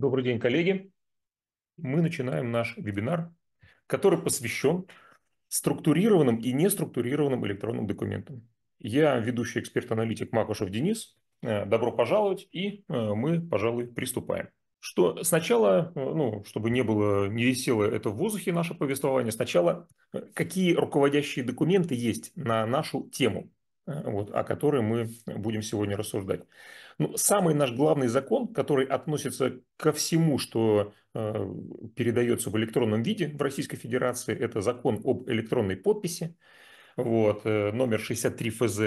Добрый день, коллеги. Мы начинаем наш вебинар, который посвящен структурированным и неструктурированным электронным документам. Я ведущий эксперт-аналитик Макушев Денис. Э, добро пожаловать, и э, мы, пожалуй, приступаем. Что сначала, э, ну, чтобы не было, не висело это в воздухе наше повествование, сначала какие руководящие документы есть на нашу тему, вот, о которой мы будем сегодня рассуждать. Ну, самый наш главный закон, который относится ко всему, что э, передается в электронном виде в Российской Федерации, это закон об электронной подписи, вот, э, номер 63 ФЗ.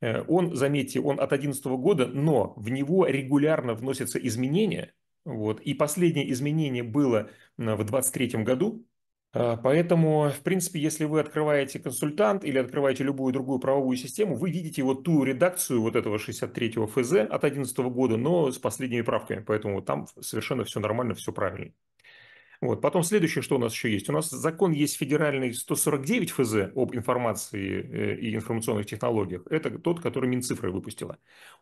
Э, он, заметьте, он от 2011 года, но в него регулярно вносятся изменения. Вот, и последнее изменение было э, в 2023 году, Э, поэтому, в принципе, если вы открываете консультант или открываете любую другую правовую систему, вы видите вот ту редакцию вот этого 63-го ФЗ от 2011 года, но с последними правками. Поэтому там совершенно все нормально, все правильно. Вот. Потом следующее, что у нас еще есть. У нас закон есть федеральный 149 ФЗ об информации э, и информационных технологиях. Это тот, который Минцифры выпустила.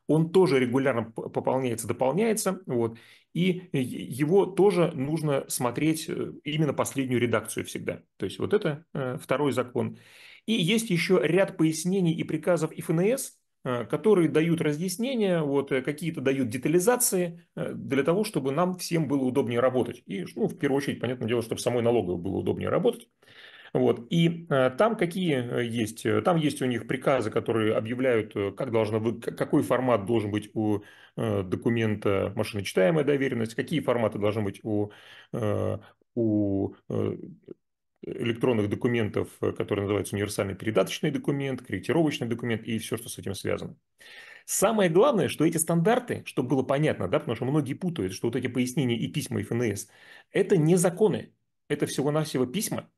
Он тоже регулярно пополняется, дополняется. Вот. И его тоже нужно смотреть э, именно последнюю редакцию всегда. То есть вот это э, второй закон. И есть еще ряд пояснений и приказов ФНС. Э, которые дают разъяснения, вот, э, какие-то дают детализации э, для того, чтобы нам всем было удобнее работать. И, ну, в первую очередь, понятное дело, чтобы самой налоговой было удобнее работать. Вот. И там какие есть? Там есть у них приказы, которые объявляют, как должно быть, какой формат должен быть у документа машиночитаемая доверенность, какие форматы должны быть у электронных документов, э, которые называются универсальный передаточный документ, корректировочный документ и все, что с этим связано. Самое главное, что эти стандарты, чтобы было понятно, да, потому что многие путают, что вот эти пояснения и письма ФНС, это не законы, это всего-навсего письма,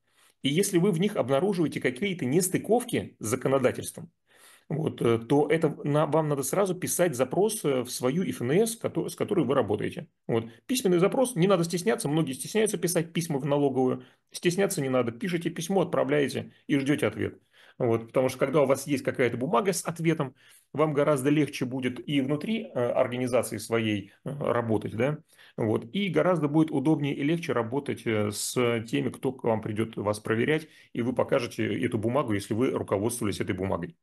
и если вы в них обнаруживаете какие-то нестыковки с законодательством, вот, э, то это на, вам надо сразу писать запрос э, в свою ИФНС, с которой вы работаете. Вот. Письменный запрос, не надо стесняться, многие стесняются писать письма в налоговую, стесняться не надо, пишите письмо, отправляете и ждете ответ. Вот, потому что когда у вас есть какая-то бумага с ответом, вам гораздо легче будет и внутри э, организации своей работать, да, вот, и гораздо будет удобнее и легче работать с теми, кто к вам придет вас проверять, и вы покажете эту бумагу, если вы руководствовались этой бумагой.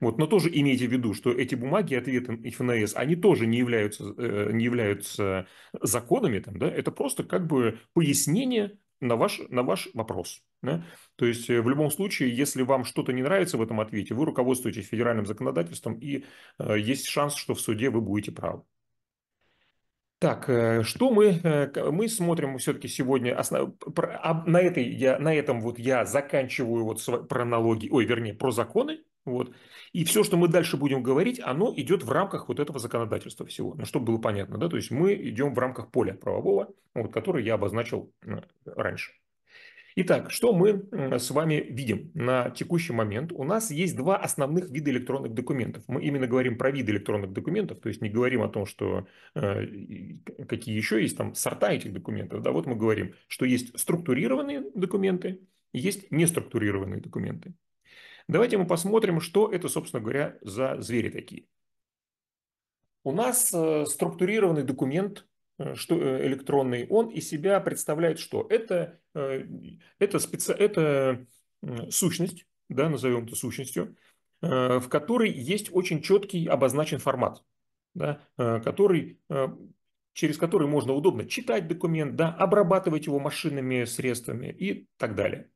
Вот, но тоже имейте в виду, что эти бумаги, ответы ФНС, они тоже не являются, э, не являются законами, там, да? это просто как бы пояснение на ваш, на ваш вопрос. Да? То есть, э, в любом случае, если вам что-то не нравится в этом ответе, вы руководствуетесь федеральным законодательством, и э, есть шанс, что в суде вы будете правы. Так, э, что мы, мы смотрим все-таки сегодня, на, этой, я, на этом вот я заканчиваю вот про налоги, ой, вернее, про законы, вот. И все, что мы дальше будем говорить, оно идет в рамках вот этого законодательства всего. Ну, чтобы было понятно, да, то есть мы идем в рамках поля правового, вот, которое я обозначил э, раньше. Итак, что мы э, с вами видим на текущий момент? У нас есть два основных вида электронных документов. Мы именно говорим про виды электронных документов, то есть не говорим о том, что э, какие еще есть там сорта этих документов. Да, вот мы говорим, что есть структурированные документы, есть неструктурированные документы. Давайте мы посмотрим, что это, собственно говоря, за звери такие. У нас э, структурированный документ э, что э, электронный, он из себя представляет что? Это, это, специ... это сущность, да, назовем это сущностью, в которой есть очень четкий обозначен формат, да, который, через который можно удобно читать документ, да, обрабатывать его машинными средствами и так далее.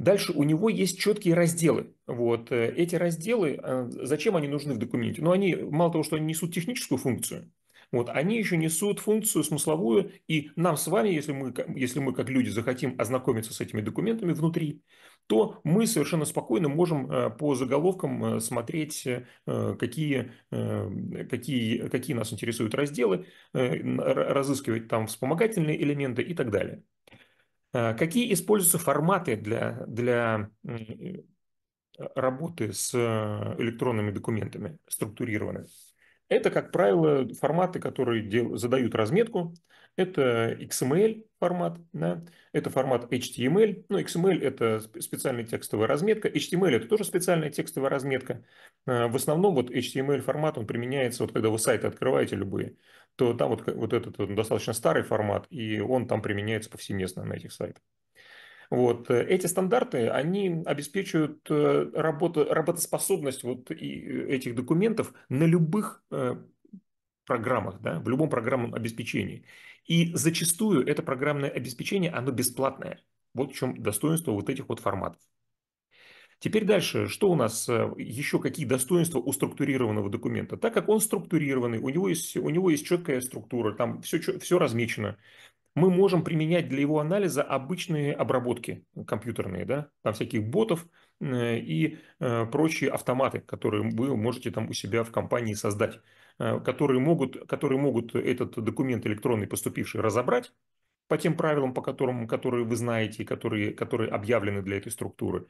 Дальше у него есть четкие разделы. Вот э, эти разделы, э, зачем они нужны в документе? Ну, они, мало того, что они несут техническую функцию, вот, они еще несут функцию смысловую, и нам с вами, если мы, если мы как люди захотим ознакомиться с этими документами внутри, то мы совершенно спокойно можем э, по заголовкам смотреть, какие, какие, какие нас интересуют разделы, разыскивать там вспомогательные элементы и так далее. Э, какие используются форматы для, для работы с э, электронными документами структурированными? Это, как правило, форматы, которые дел... задают разметку. Это XML формат, да? это формат HTML. Ну, XML – это специальная текстовая разметка. HTML – это тоже специальная текстовая разметка. А, в основном вот HTML формат, он применяется, вот когда вы сайты открываете любые, то там вот, вот этот достаточно старый формат, и он там применяется повсеместно на этих сайтах. Вот. Э, эти стандарты, они обеспечивают э, работу, работоспособность вот и э, этих документов на любых программах, да, в любом программном обеспечении. И зачастую это программное обеспечение, оно бесплатное. Вот в чем достоинство вот этих вот форматов. Теперь дальше, что у нас еще, какие достоинства у структурированного документа? Так как он структурированный, у него есть, у него есть четкая структура, там все, все размечено, мы можем применять для его анализа обычные обработки компьютерные, да, там всяких ботов э, и э, прочие автоматы, которые вы можете там у себя в компании создать, э, которые могут, которые могут этот документ электронный поступивший разобрать по тем правилам, по которым, которые вы знаете и которые, которые объявлены для этой структуры,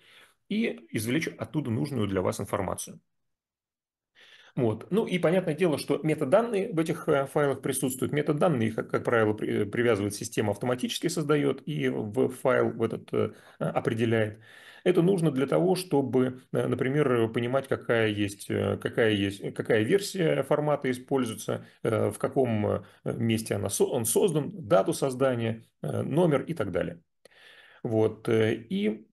и извлечь оттуда нужную для вас информацию. Вот. Ну и понятное дело, что метаданные в этих э, файлах присутствуют. Метаданные их, как правило, э, привязывает система автоматически, создает и в файл в этот э, а, определяет. Это нужно для того, чтобы, например, понимать, какая есть, какая есть, какая версия формата используется, в каком месте она, он создан, дату создания, номер и так далее. Вот. И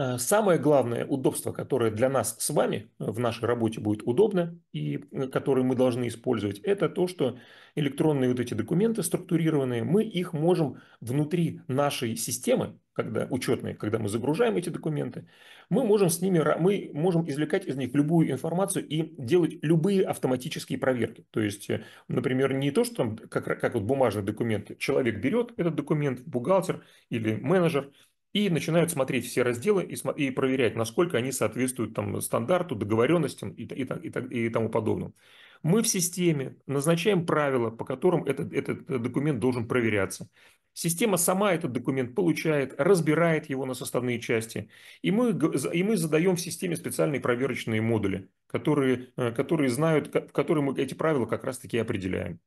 а, самое главное удобство, которое для нас с вами э, в нашей работе будет удобно и э, которое мы должны использовать, это то, что электронные вот эти документы структурированные, мы их можем внутри нашей системы, когда учетные, когда мы загружаем эти документы, мы можем с ними, мы можем извлекать из них любую информацию и делать любые автоматические проверки. То есть, э, например, не то, что там, как, как вот бумажные документы, человек берет этот документ, бухгалтер или менеджер – и начинают смотреть все разделы и, и проверять, насколько они соответствуют там, стандарту, договоренностям и, и, и, и тому подобному. Мы в системе назначаем правила, по которым этот, этот документ должен проверяться. Система сама этот документ получает, разбирает его на составные части. И мы, и мы задаем в системе специальные проверочные модули, которые, э, которые знают, в которые мы эти правила как раз-таки определяем.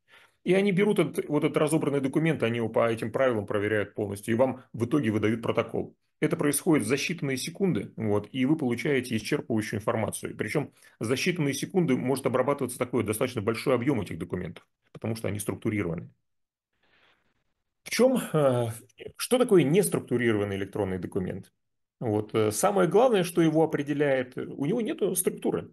И они берут этот, вот этот разобранный документ, они его по этим правилам проверяют полностью, и вам в итоге выдают протокол. Это происходит за считанные секунды, вот, и вы получаете исчерпывающую информацию. Причем за считанные секунды может обрабатываться такой достаточно большой объем этих документов, потому что они структурированы. В чем, э, что такое неструктурированный электронный документ? Вот. Э, самое главное, что его определяет, у него нет структуры.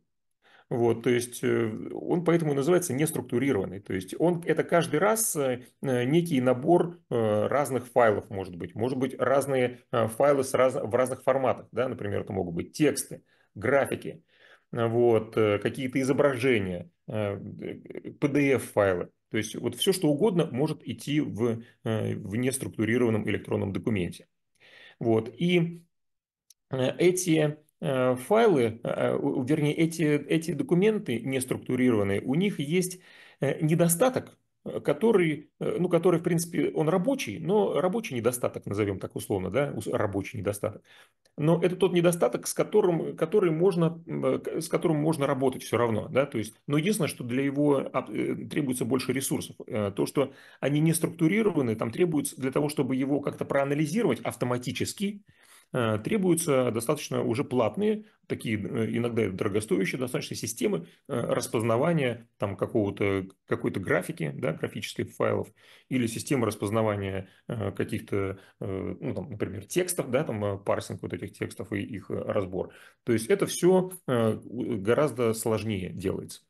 Вот, то есть э, он поэтому называется неструктурированный. То есть он, это каждый раз э, э, некий набор разных файлов, может быть. Может быть, разные файлы с раз, в разных форматах. Да? Например, это могут быть тексты, графики, вот, какие-то изображения, PDF-файлы. То есть вот все, что угодно, может идти в, в неструктурированном электронном документе. Вот. И эти Э, файлы, э, вернее, эти, эти документы не структурированные, у них есть э, недостаток, который, ну, который, в принципе, он рабочий, но рабочий недостаток, назовем так условно, да, рабочий недостаток. Но это тот недостаток, с которым, который можно, с которым можно работать все равно, да, то есть, но единственное, что для его а, требуется больше ресурсов. То, что они не структурированы, там требуется для того, чтобы его как-то проанализировать автоматически, Э, требуются достаточно уже платные, такие э, иногда дорогостоящие достаточно системы э, распознавания там какого-то какой-то графики, да, графических файлов, или системы распознавания каких-то, ну, там, например, текстов, да, там парсинг вот этих текстов и их разбор. То есть это все гораздо сложнее делается.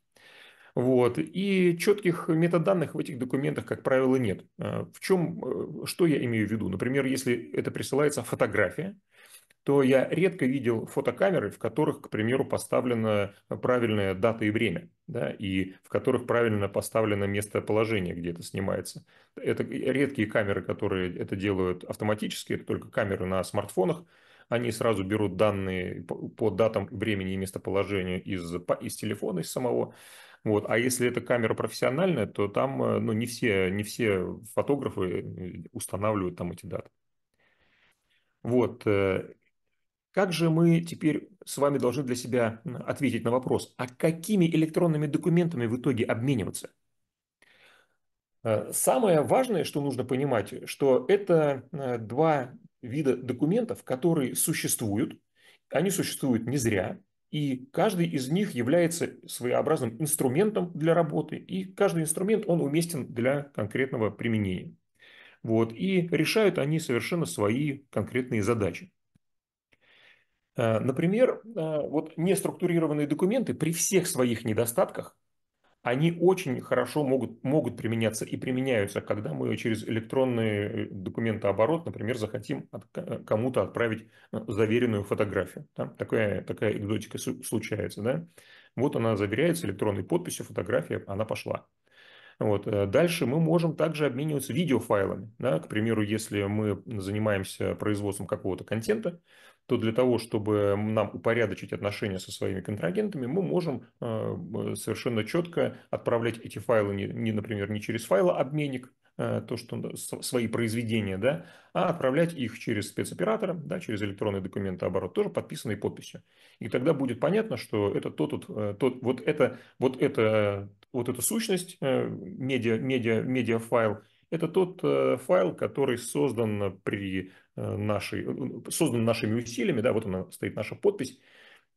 Вот. И четких метаданных в этих документах, как правило, нет. А в чем, э, что я имею в виду? Например, если это присылается фотография, то я редко видел фотокамеры, в которых, к примеру, поставлена правильная дата и время, да, и в которых правильно поставлено местоположение, где это снимается. Это редкие камеры, которые это делают автоматически, это только камеры на смартфонах, они сразу берут данные по датам, времени и местоположению из, из телефона, из самого. Вот. А если это камера профессиональная, то там э, ну, не, все, не все фотографы э, устанавливают там эти даты. Вот. Э, как же мы теперь с вами должны для себя ответить на вопрос, а какими электронными документами в итоге обмениваться? Самое важное, что нужно понимать, что это два вида документов, которые существуют, они существуют не зря, и каждый из них является своеобразным инструментом для работы, и каждый инструмент, он уместен для конкретного применения. Вот, и решают они совершенно свои конкретные задачи. Э, например, э, вот неструктурированные документы при всех своих недостатках они очень хорошо могут, могут применяться и применяются, когда мы через электронный э, документооборот, например, захотим от, кому-то отправить э, заверенную фотографию. Да? Такая, такая экзотика случается. Да? Вот она заверяется электронной подписью, фотография, она пошла. Вот. Э, дальше мы можем также обмениваться видеофайлами. Да? К примеру, если мы занимаемся производством какого-то контента, то для того, чтобы нам упорядочить отношения со своими контрагентами, мы можем э, совершенно четко отправлять эти файлы, не, не например, не через файлообменник, э, то, что свои произведения, да, а отправлять их через спецоператора, да, через электронный документооборот, тоже подписанные подписью. И тогда будет понятно, что это тот, тот, э, тот вот это, вот это, вот эта сущность, медиа, медиа, медиафайл, файл это тот э, файл, который создан при э, нашей, ну, ну, создан нашими усилиями, да, вот она стоит наша подпись,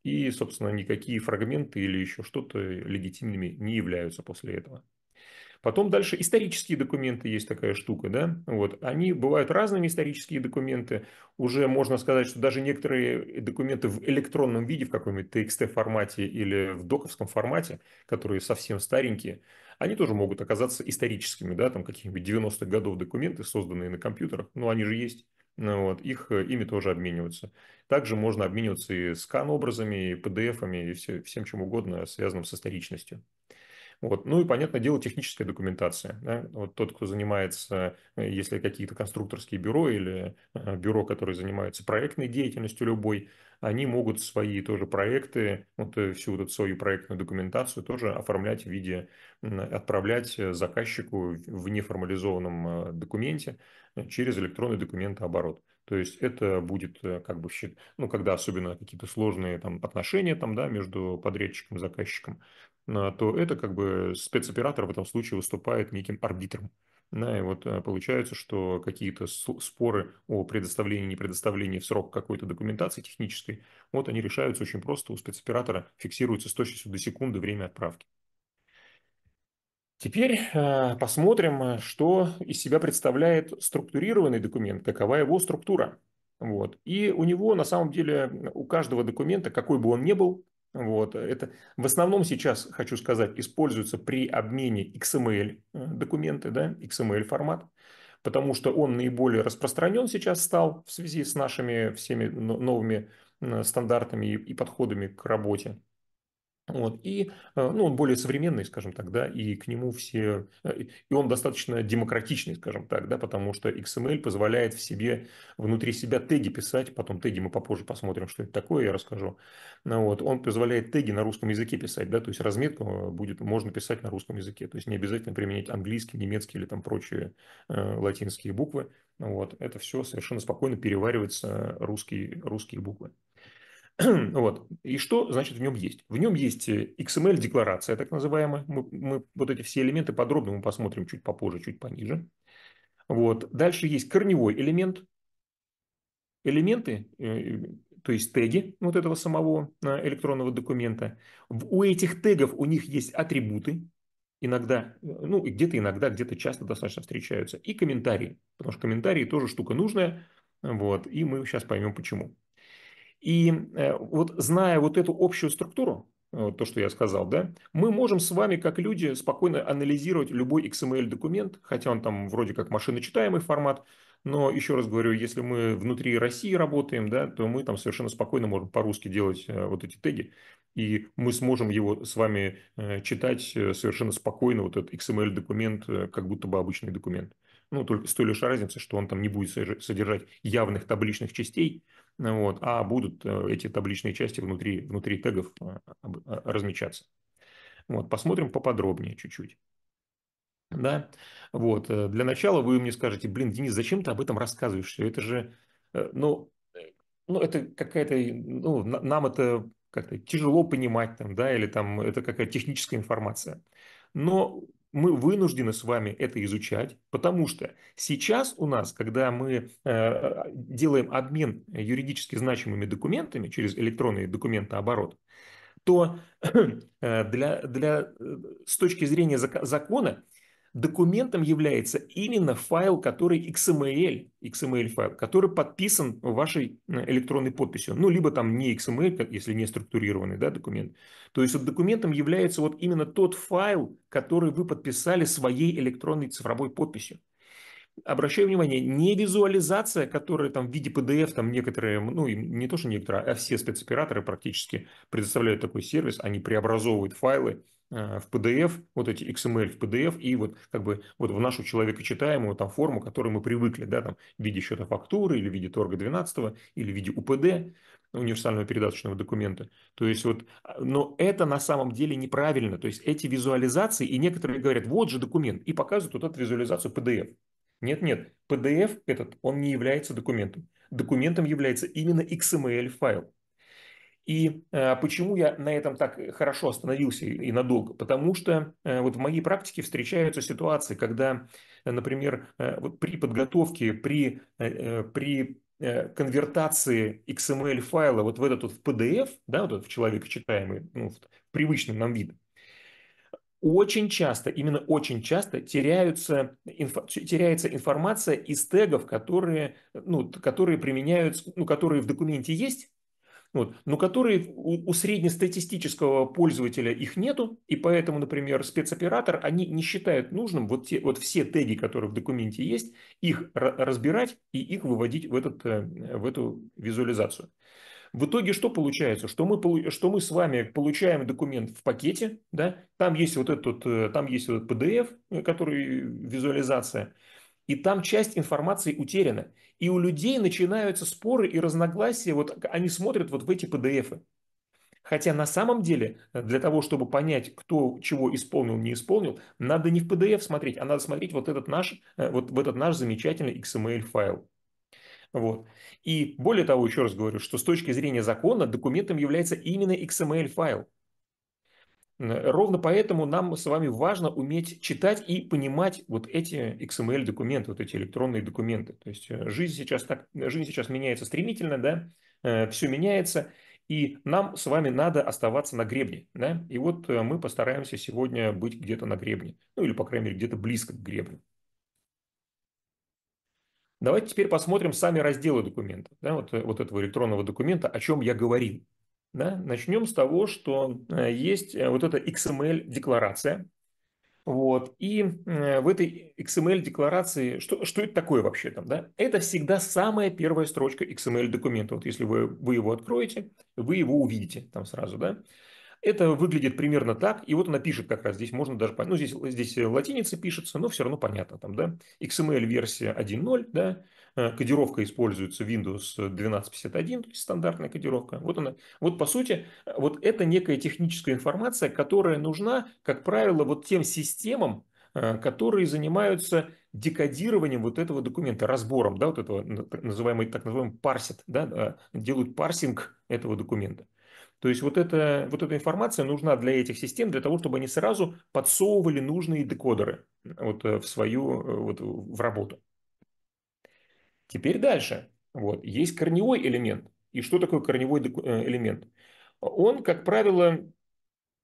и, собственно, никакие фрагменты или еще что-то легитимными не являются после этого. Потом дальше исторические документы есть такая штука, да, вот, они бывают разными исторические документы, уже можно сказать, что даже некоторые документы в электронном виде, в каком-нибудь TXT формате или в доковском формате, которые совсем старенькие, они тоже могут оказаться историческими, да, там каких-нибудь 90-х годов документы, созданные на компьютерах, ну, они же есть, ну вот, их, э, ими тоже обмениваются. Также можно обмениваться и скан-образами, и PDF-ами, и все, всем чем угодно, связанным с историчностью. Вот. Ну и, понятное дело, техническая документация. Да? Вот тот, кто занимается, э, если какие-то конструкторские бюро или э, бюро, которые занимаются проектной деятельностью любой, они могут свои тоже проекты, вот э, всю вот эту свою проектную документацию тоже оформлять в виде, отправлять заказчику в неформализованном документе через электронный документооборот. То есть это будет как бы, ну, когда особенно какие-то сложные там отношения там, да, между подрядчиком и заказчиком, а, то это как бы спецоператор в этом случае выступает неким арбитром. Да, и вот э, получается, что какие-то споры о предоставлении, не предоставлении в срок какой-то документации технической, вот они решаются очень просто, у спецоператора фиксируется с точностью до секунды время отправки. Теперь э, посмотрим, что из себя представляет структурированный документ, какова его структура. Вот. И у него на самом деле, у каждого документа, какой бы он ни был, вот, это в основном сейчас, хочу сказать, используется при обмене XML э, документы, да, XML формат, потому что он наиболее распространен сейчас стал в связи с нашими всеми новыми э, стандартами и подходами к работе. Вот. И э, ну, он более современный, скажем так, да, и к нему все... Э, и он достаточно демократичный, скажем так, да, потому что XML эм позволяет в себе, внутри себя теги писать, потом теги мы попозже посмотрим, что это такое, я расскажу. Ну вот. Он позволяет теги на русском языке писать, да, то есть разметку э, будет, можно писать на русском языке, то есть не обязательно применять английский, немецкий или там прочие э, латинские буквы. Ну вот. Это все совершенно спокойно переваривается русские, русские буквы. Вот. И что значит в нем есть? В нем есть XML-декларация, э, эм так называемая. Мы, мы вот эти все элементы подробно мы посмотрим чуть попозже, чуть пониже. Вот. Дальше есть корневой элемент. Элементы, э, то есть теги вот этого самого э, электронного документа. У этих тегов у них есть атрибуты, иногда, ну, где-то иногда, где-то часто достаточно встречаются, и комментарии, потому что комментарии тоже штука нужная, вот, и мы сейчас поймем почему. И э, вот зная вот эту общую структуру, вот то, что я сказал, да, мы можем с вами, как люди, спокойно анализировать любой XML-документ, хотя он там вроде как машиночитаемый формат, но еще раз говорю, если мы внутри России работаем, да, то мы там совершенно спокойно можем по-русски делать э, вот эти теги, и мы сможем его с вами э, читать совершенно спокойно, вот этот XML-документ, как будто бы обычный документ. Ну, только с той лишь разницей, что он там не будет содержать явных табличных частей, вот, а будут э, эти табличные части внутри, внутри тегов э, э, размечаться. Вот, посмотрим поподробнее чуть-чуть. Да? Вот. Для начала вы мне скажете, блин, Денис, зачем ты об этом рассказываешь? Это же, ну, ну это какая-то, ну, нам это как-то тяжело понимать, там, да, или там это какая-то техническая информация. Но мы вынуждены с вами это изучать, потому что сейчас у нас, когда мы э, делаем обмен юридически значимыми документами через электронный документооборот, то э, для, для, э, с точки зрения закона документом является именно файл, который XML, XML файл, который подписан вашей э, электронной подписью. Ну, либо там не XML, если не структурированный да, документ. То есть вот документом является вот именно тот файл, который вы подписали своей электронной цифровой подписью. Обращаю внимание, не визуализация, которая там в виде PDF, там некоторые, ну и не то, что некоторые, а все спецоператоры практически предоставляют такой сервис, они преобразовывают файлы, Э, в PDF, вот эти XML в PDF и вот как бы вот в нашу человека читаемую там форму, к которой мы привыкли, да, там в виде счета фактуры или в виде торга 12 или в виде УПД, универсального передаточного документа. То есть вот, а, но это на самом деле неправильно. То есть эти визуализации, и некоторые говорят, вот же документ, и показывают вот эту визуализацию PDF. Нет, нет, PDF этот, он не является документом. Документом является именно XML файл. И э, почему я на этом так э, хорошо остановился и надолго? Потому что э, вот в моей практике встречаются ситуации, когда, например, вот при подготовке, при, при конвертации XML файла вот в этот вот в PDF, да, вот этот в человека читаемый, ну, в привычном нам виде, очень часто, именно очень часто теряются, инфо, теряется информация из тегов, которые, ну, которые применяются, ну, которые в документе есть, вот, но которые у, у среднестатистического пользователя их нету, и поэтому, например, спецоператор, они не считают нужным вот, те, вот все теги, которые в документе есть, их разбирать и их выводить в, этот, э, в эту визуализацию. В итоге что получается? Что мы, что мы с вами получаем документ в пакете, да? там есть вот этот, э, там есть вот PDF, э, который визуализация, и там часть информации утеряна. И у людей начинаются споры и разногласия, вот они смотрят вот в эти PDF-ы. Хотя на самом деле, э, для того, чтобы понять, кто чего исполнил, не исполнил, надо не в PDF смотреть, а надо смотреть вот, этот наш, э, вот в этот наш замечательный XML-файл. Эм вот. И более того, еще раз говорю, что с точки зрения закона документом является именно XML-файл. Э, ровно поэтому нам с вами важно уметь читать и понимать вот эти XML-документы, вот эти электронные документы. То есть э, жизнь сейчас, так, жизнь сейчас меняется стремительно, да, э, все меняется, и нам с вами надо оставаться на гребне. Да? И вот мы постараемся сегодня быть где-то на гребне, ну или, по крайней мере, где-то близко к гребню. Давайте теперь посмотрим сами разделы документа, да, вот, вот этого электронного документа, о чем я говорил. Да? Начнем с того, что э, есть э, вот эта XML-декларация. Эм вот. И э, в этой XML-декларации, эм что, что это такое вообще там? Да? Это всегда самая первая строчка XML-документа. Эм вот если вы, вы его откроете, вы его увидите там сразу. Да? Это выглядит примерно так, и вот она пишет как раз, здесь можно даже понять, ну, здесь, здесь латиница пишется, но все равно понятно там, да, XML версия 1.0, да, Э, кодировка используется Windows 1251, то есть стандартная кодировка. Вот она. Вот по сути, э, вот это некая техническая информация, которая нужна, как правило, вот тем системам, э, которые занимаются декодированием вот этого документа, разбором, да, вот этого так называемый, так называемый парсит, да, делают парсинг этого документа. То есть вот, эта вот эта информация нужна для этих систем, для того, чтобы они сразу подсовывали нужные декодеры вот в свою вот, в работу. Теперь дальше. Вот. Есть корневой элемент. И что такое корневой э, элемент? Он, как правило,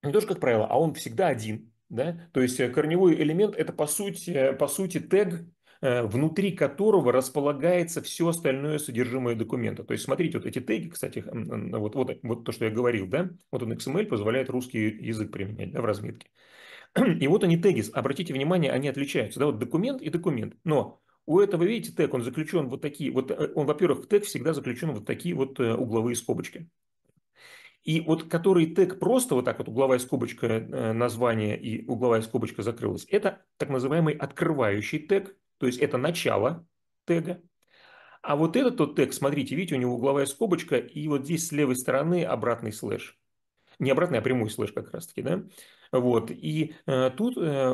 не то что как правило, а он всегда один. Да? То есть э, корневой элемент – это, по сути, э, по сути тег, внутри которого располагается все остальное содержимое документа. То есть смотрите, вот эти теги, кстати, вот, вот, вот то, что я говорил, да, вот он XML эм позволяет русский язык применять да, в разметке. И вот они теги, обратите внимание, они отличаются, да, вот документ и документ. Но у этого, видите, тег, он заключен вот такие, вот э, он, во-первых, в тег всегда заключен вот такие вот э, угловые скобочки. И вот который тег просто вот так вот угловая скобочка э, название и угловая скобочка закрылась, это так называемый открывающий тег, то есть это начало тега. А вот этот тот тег, смотрите, видите, у него угловая скобочка, и вот здесь с левой стороны обратный слэш. Не обратный, а прямой слэш как раз-таки, да? Вот. И э, тут э,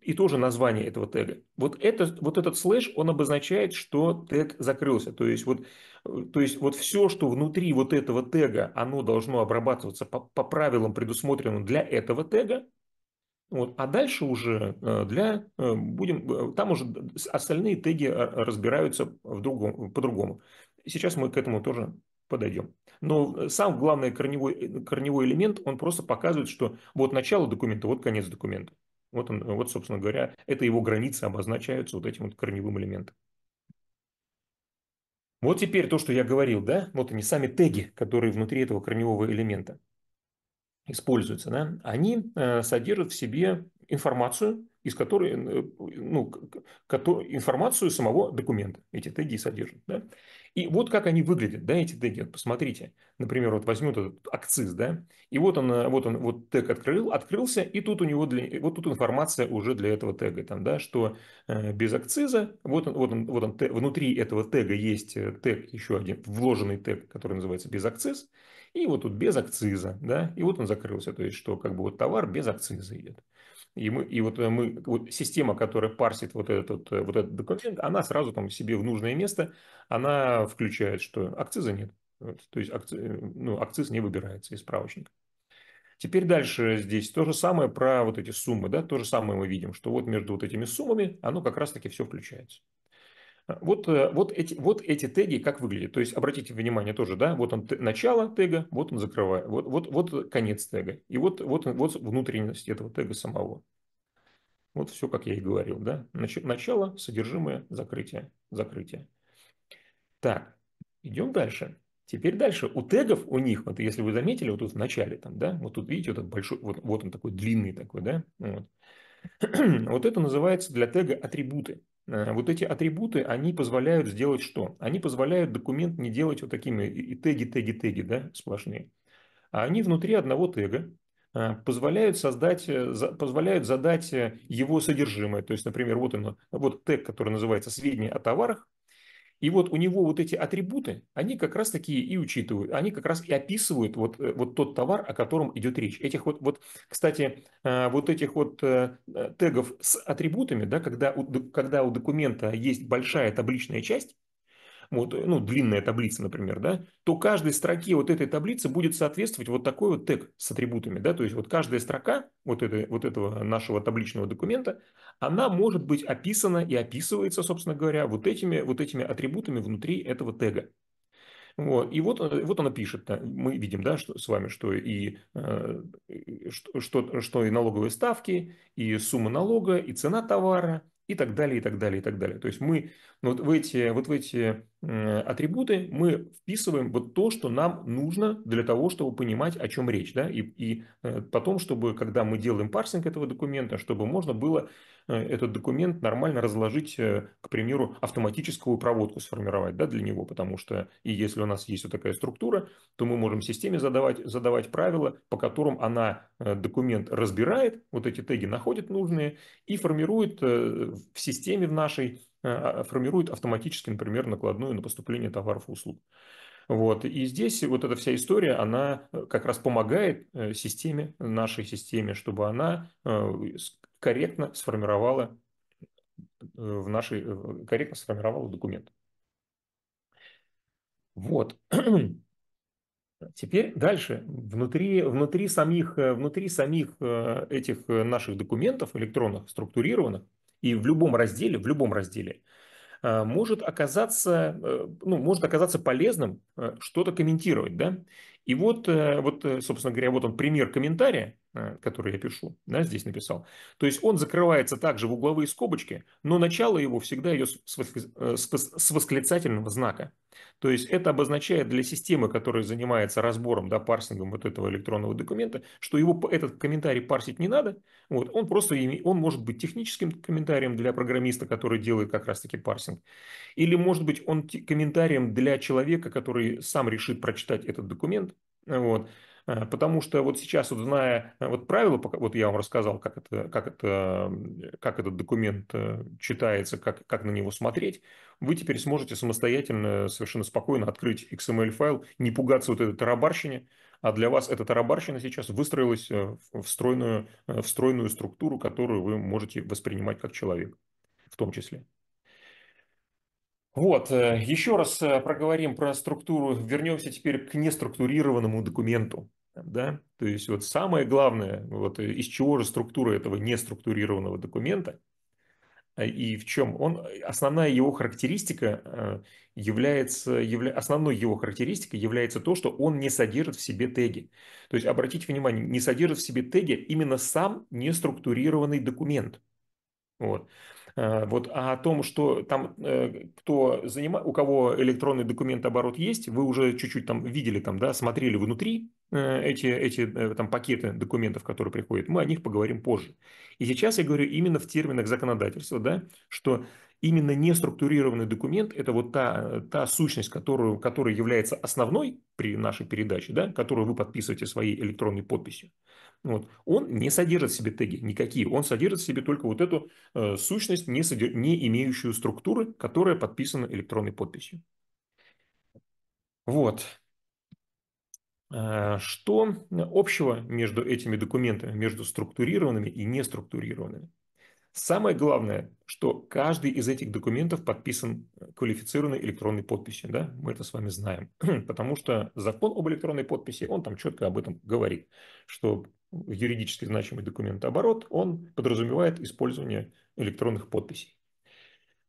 и тоже название этого тега. Вот, это, вот этот слэш, он обозначает, что тег закрылся. То есть, вот, э, то есть вот все, что внутри вот этого тега, оно должно обрабатываться по, по правилам, предусмотренным для этого тега. Вот. А дальше уже э, для, э, будем, там уже остальные теги разбираются в другом, по-другому. Сейчас мы к этому тоже подойдем. Но э, сам главный корневой, э, корневой элемент, он просто показывает, что вот начало документа, вот конец документа. Вот, он, вот, собственно говоря, это его границы обозначаются вот этим вот корневым элементом. Вот теперь то, что я говорил, да, вот они сами теги, которые внутри этого корневого элемента используются, да, они э, содержат в себе информацию, из которой, э, ну, информацию самого документа эти теги содержат. Да? И вот как они выглядят, да, эти теги, посмотрите. Например, вот возьмут этот акциз, да, и вот он, э, вот он, вот тег открыл, открылся, и тут у него, для, вот тут информация уже для этого тега, там, да, что э, без акциза, вот он, вот он, вот он, тег, внутри этого тега есть э, тег, еще один вложенный тег, который называется без акциз, и вот тут без акциза, да, и вот он закрылся, то есть, что как бы вот товар без акциза идет. И, мы, и вот, э, мы, вот система, которая парсит вот этот, э, вот этот документ, она сразу там себе в нужное место, она включает, что акциза нет. Вот, то есть акци, э, ну, акциз не выбирается из справочника. Теперь дальше здесь то же самое про вот эти суммы, да, то же самое мы видим, что вот между вот этими суммами оно как раз-таки все включается. А, вот, э, вот, эти, вот эти теги как выглядят. То есть обратите внимание тоже, да, вот он начало тега, вот он закрывает, вот, вот, вот конец тега, и вот, вот, вот внутренность этого тега самого. Вот все, как я и говорил, да. Начало, содержимое, закрытие, закрытие. Так, идем дальше. Теперь дальше. У тегов у них, вот если вы заметили, вот тут в начале там, да, вот тут видите, вот этот большой, вот, вот он такой длинный такой, да, вот. вот это называется для тега атрибуты. Э, вот эти атрибуты, они позволяют сделать что? Они позволяют документ не делать вот такими и теги, теги, теги, да, сплошные. А они внутри одного тега э, позволяют создать, э, позволяют задать его содержимое. То есть, например, вот оно, вот тег, который называется «Сведения о товарах», и вот у него вот эти атрибуты, они как раз такие и учитывают, они как раз и описывают вот, э, вот тот товар, о котором идет речь. Этих вот, вот, кстати, э, вот этих вот э, тегов с атрибутами, да, когда у, когда у документа есть большая табличная часть, вот, э, ну, длинная таблица, например, да, то каждой строке вот этой таблицы будет соответствовать вот такой вот тег с атрибутами, да, то есть вот каждая строка вот, этой, вот этого нашего табличного документа, она может быть описана и описывается, собственно говоря, вот этими, вот этими атрибутами внутри этого тега. Вот. И вот, э, вот она пишет, да, мы видим да, что, с вами, что и, э, что, что, что и налоговые ставки, и сумма налога, и цена товара, и так далее, и так далее, и так далее. То есть мы ну, вот в эти, вот в эти Э, атрибуты мы вписываем вот то, что нам нужно для того, чтобы понимать, о чем речь. Да? И, и э, потом, чтобы, когда мы делаем парсинг этого документа, чтобы можно было э, этот документ нормально разложить, к примеру, автоматическую проводку сформировать да, для него, потому что и если у нас есть вот такая структура, то мы можем системе задавать, задавать правила, по которым она документ разбирает, вот эти теги находит нужные и формирует в системе в нашей а, формирует автоматически, например, накладную на поступление товаров и услуг. Вот. И здесь вот эта вся история, она э, как раз помогает э, системе, нашей системе, чтобы она э, корректно сформировала в нашей, корректно сформировала документ. Вот. Теперь дальше. Внутри, внутри, самих, внутри самих этих наших документов электронных, структурированных, и в любом разделе, в любом разделе э, может оказаться, э, ну, может оказаться полезным э, что-то комментировать, да. И вот, вот, собственно говоря, вот он пример комментария, Э, который я пишу, да, здесь написал. То есть он закрывается также в угловые скобочки, но начало его всегда идет э, с восклицательного знака. То есть это обозначает для системы, которая занимается разбором, да, парсингом вот этого электронного документа, что его этот комментарий парсить не надо. Вот, он просто, он может быть техническим комментарием для программиста, который делает как раз-таки парсинг. Или может быть он комментарием для человека, который сам решит прочитать этот документ. Вот, Э, потому что вот сейчас, вот зная э, вот правила, вот я вам рассказал, как, это, как, это, как этот документ э, читается, как, как на него смотреть, вы теперь сможете самостоятельно, совершенно спокойно открыть XML-файл, не пугаться вот этой тарабарщине, а для вас эта тарабарщина сейчас выстроилась в встроенную, в встроенную структуру, которую вы можете воспринимать как человек в том числе. Вот, э, еще раз э, проговорим про структуру, вернемся теперь к неструктурированному документу. Да? То есть вот самое главное, вот э, из чего же структура этого неструктурированного документа а, и в чем он, основная его характеристика является, явля, основной его характеристикой является то, что он не содержит в себе теги. То есть обратите внимание, не содержит в себе теги именно сам неструктурированный документ. Вот. Э, вот. А о том, что там э, кто занимает, у кого электронный документ оборот есть, вы уже чуть-чуть там видели, там, да, смотрели внутри э, эти, эти там, пакеты документов, которые приходят, мы о них поговорим позже. И сейчас я говорю именно в терминах законодательства, да, что именно неструктурированный документ – это вот та, та сущность, которую, которая является основной при нашей передаче, да, которую вы подписываете своей электронной подписью. Вот. Он не содержит в себе теги никакие, он содержит в себе только вот эту э, сущность, не, содерж... не имеющую структуры, которая подписана электронной подписью. Вот. Э, что общего между этими документами, между структурированными и неструктурированными? Самое главное, что каждый из этих документов подписан э, квалифицированной электронной подписью. Да? Мы это с вами знаем, потому что закон об электронной подписи, он там четко об этом говорит, что юридически значимый документооборот, он подразумевает использование электронных подписей.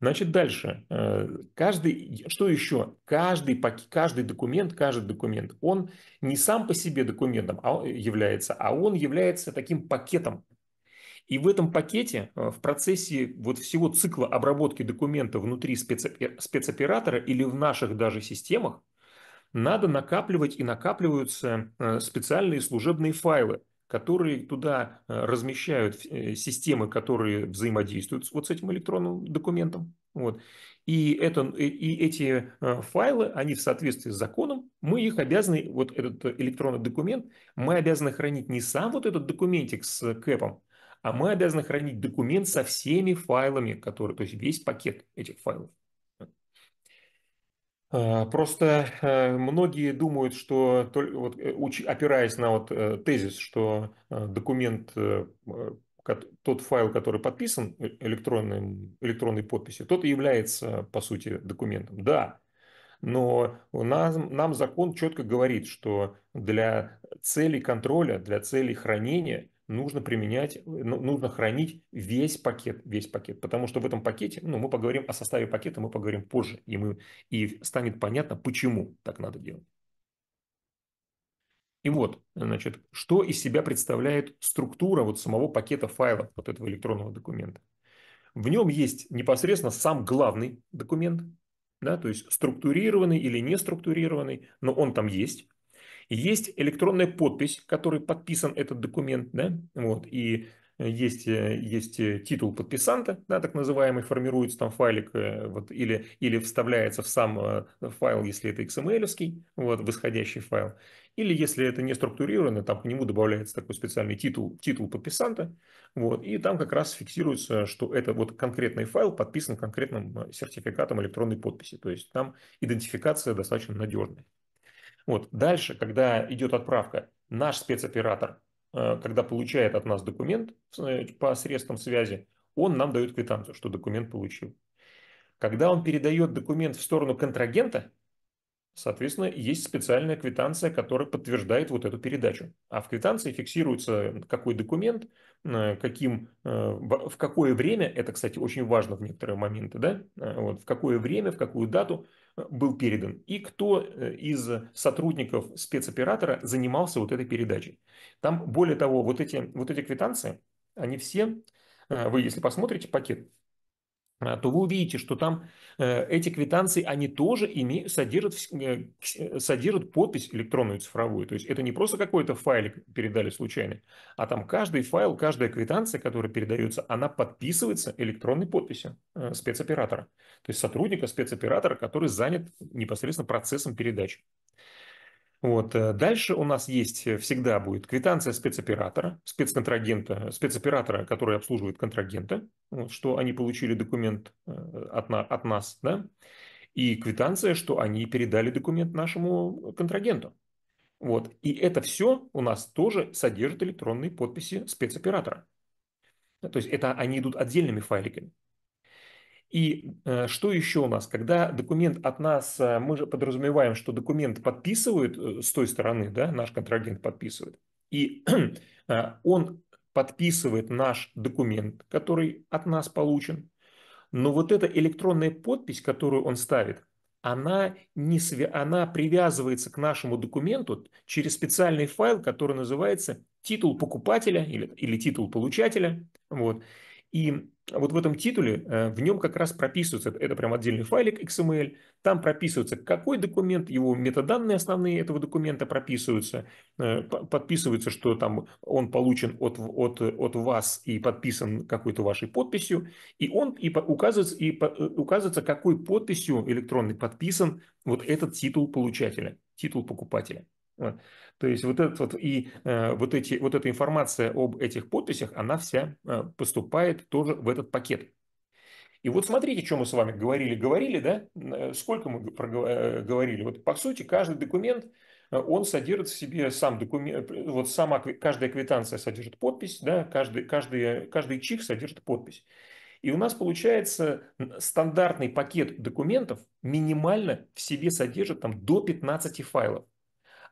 Значит, дальше. Э, каждый, что еще? Каждый, каждый документ, каждый документ, он не сам по себе документом а, является, а он является таким пакетом. И в этом пакете, э, в процессе вот всего цикла обработки документа внутри э, спецоператора или в наших даже системах, надо накапливать и накапливаются специальные служебные файлы – которые туда э, размещают э, системы, которые взаимодействуют вот с этим электронным документом. Вот. И, это, э, и эти файлы, они в соответствии с законом, мы их обязаны, вот этот электронный документ, мы обязаны хранить не сам вот этот документик с кэпом, а мы обязаны хранить документ со всеми файлами, которые, то есть весь пакет этих файлов. Э, просто э, многие думают, что, вот, э, опираясь на вот тезис, что документ, тот файл, который подписан электронным, электронной подписью, тот и является, по сути, документом. Да, но нам, нам закон четко говорит, что для целей контроля, для целей хранения – нужно применять, ну, нужно хранить весь пакет, весь пакет, потому что в этом пакете, ну, мы поговорим о составе пакета, мы поговорим позже, и, мы, и станет понятно, почему так надо делать. И вот, значит, что из себя представляет структура вот самого пакета файлов вот этого электронного документа. В нем есть непосредственно сам главный документ, да, то есть структурированный или не структурированный, но он там есть. Есть электронная подпись, которой подписан этот документ, да, вот, и э, есть, э, есть э, титул подписанта, да, так называемый, формируется там файлик вот, или, или вставляется в сам файл, если это XML, эм вот, в исходящий файл. Или если это не структурировано, там к нему добавляется такой специальный титул, титул подписанта, вот, и там как раз фиксируется, что это вот конкретный файл подписан конкретным сертификатом электронной подписи. То есть там идентификация достаточно надежная. Вот. Дальше, когда идет отправка, наш спецоператор, э, когда получает от нас документ э, по средствам связи, он нам дает квитанцию, что документ получил. Когда он передает документ в сторону контрагента, соответственно, есть специальная квитанция, которая подтверждает вот эту передачу. А в квитанции фиксируется, какой документ, э, каким, в какое время, это, кстати, очень важно в некоторые моменты, да, вот, в какое время, в какую дату – был передан и кто э, из сотрудников спецоператора занимался вот этой передачей. Там, более того, вот эти, вот эти квитанции, они все, э, вы если посмотрите пакет, а, то вы увидите, что там э, эти квитанции, они тоже ими содержат, э, э, содержат подпись электронную цифровую. То есть это не просто какой-то файлик передали случайно, а там каждый файл, каждая квитанция, которая передается, она подписывается электронной подписью спецоператора. То есть сотрудника спецоператора, который занят непосредственно процессом передачи. Вот. Э, дальше у нас есть э, всегда будет квитанция спецоператора, спецконтрагента, э, спецоператора, который обслуживает контрагента, вот, что они получили документ от, от нас, да, и квитанция, что они передали документ нашему контрагенту. Вот. И это все у нас тоже содержит электронные подписи спецоператора. То есть это они идут отдельными файликами. И э, что еще у нас? Когда документ от нас, э, мы же подразумеваем, что документ подписывают э, с той стороны, да, наш контрагент подписывает, и он подписывает наш документ, который от нас получен, но вот эта электронная подпись, которую он ставит, она, не свя... она привязывается к нашему документу через специальный файл, который называется титул покупателя или, или титул получателя. Вот. И вот в этом титуле, э, в нем как раз прописывается, это прям отдельный файлик XML, там прописывается какой документ, его метаданные основные этого документа прописываются, э, подписывается, что там он получен от, от, от вас и подписан какой-то вашей подписью, и он и указывается, и э, указывается, какой подписью электронный подписан вот этот титул получателя, титул покупателя. Вот. То есть вот, этот, вот, и, э, вот, эти, вот эта информация об этих подписях, она вся э, поступает тоже в этот пакет. И вот смотрите, что мы с вами говорили, говорили, да, э, сколько мы говорили. Вот по сути каждый документ, э, он содержит в себе сам документ, э, вот сама каждая квитанция содержит подпись, да, каждый, каждый, каждый чих содержит подпись. И у нас получается стандартный пакет документов минимально в себе содержит там до 15 файлов.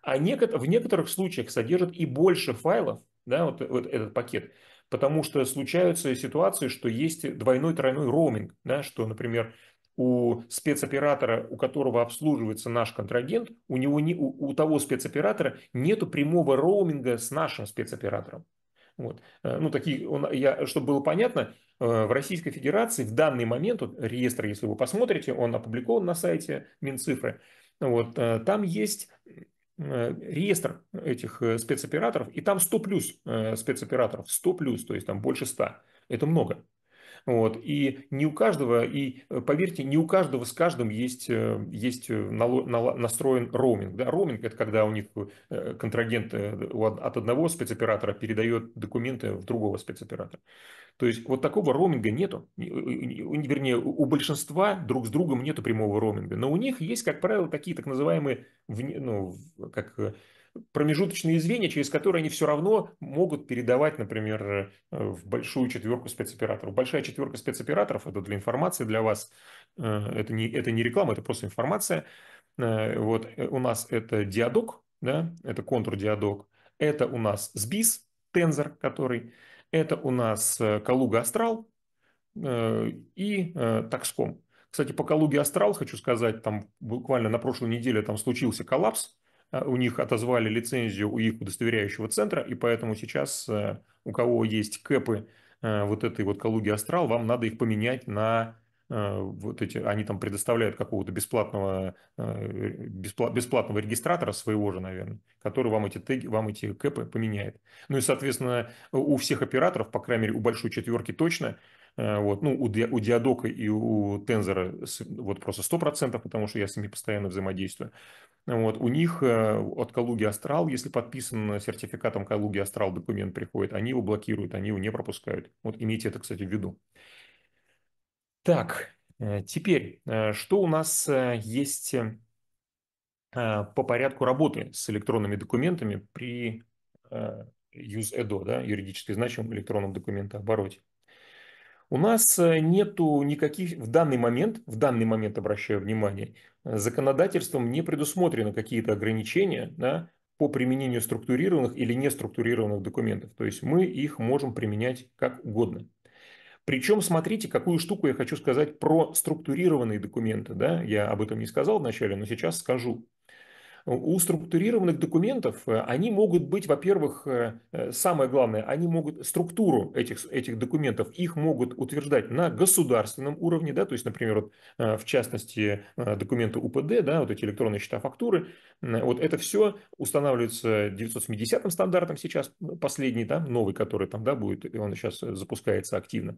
А некотор- в некоторых случаях содержит и больше файлов, да, вот, вот этот пакет, потому что случаются ситуации, что есть двойной-тройной роуминг, да, что, например, у спецоператора, у которого обслуживается наш контрагент, у, него не, у, у того спецоператора нет прямого роуминга с нашим спецоператором. Вот. Э, ну, такие, он, я, чтобы было понятно, э, в Российской Федерации в данный момент, вот, реестр, если вы посмотрите, он опубликован на сайте Минцифры, вот, э, там есть Э, реестр этих э, спецоператоров, и там 100 плюс э, спецоператоров, 100 плюс, то есть там больше 100. Это много. Вот. И не у каждого, и э, поверьте, не у каждого с каждым есть, э, есть э, настроен роуминг. Да? Роуминг – это когда у них контрагент от одного спецоператора передает документы в другого спецоператора. То есть вот такого роуминга нету. Вернее, у большинства друг с другом нету прямого роуминга. Но у них есть, как правило, такие так называемые, ну, как промежуточные звенья, через которые они все равно могут передавать, например, э, в большую четверку спецоператоров. Большая четверка спецоператоров, это для информации, для вас, э, это не, это не реклама, это просто информация. Э, вот у нас это диадок, да, это контур-диадок, это у нас СБИС, тензор, который, это у нас Калуга-Астрал и Такском. Кстати, по Калуге Астрал хочу сказать, там буквально на прошлой неделе там случился коллапс, Э, у них отозвали лицензию у их удостоверяющего центра, и поэтому сейчас э, у кого есть кэпы э, вот этой вот Калуги Астрал, вам надо их поменять на вот эти, они там предоставляют какого-то бесплатного, бесплатного регистратора своего же, наверное, который вам эти теги, вам эти кэпы поменяет. Ну и, соответственно, у всех операторов, по крайней мере, у большой четверки точно, Э, вот, ну, у, у Диадока и у Тензора вот просто 100%, потому что я с ними постоянно взаимодействую. Вот, у них э, от Калуги Астрал, если подписан сертификатом Калуги Астрал документ приходит, они его блокируют, они его не пропускают. Вот имейте это, кстати, в виду. Так, э, теперь, что у нас есть по порядку работы с электронными документами при use-edo, да, юридически значимом электронном документообороте. У нас э, нету никаких, в данный момент, в данный момент обращаю внимание, э, законодательством не предусмотрены какие-то ограничения да, по применению структурированных или неструктурированных документов. То есть мы их можем применять как угодно. Причем смотрите, какую штуку я хочу сказать про структурированные документы. Да? Я об этом не сказал вначале, но сейчас скажу у структурированных документов э, они могут быть, во-первых, э, э, самое главное, они могут структуру этих, этих документов, их могут утверждать на государственном уровне, да, то есть, например, вот, в частности, документы УПД, да, вот эти электронные счета фактуры, вот это все устанавливается 970 стандартом сейчас, последний, да, новый, который там, да, будет, и он сейчас запускается активно.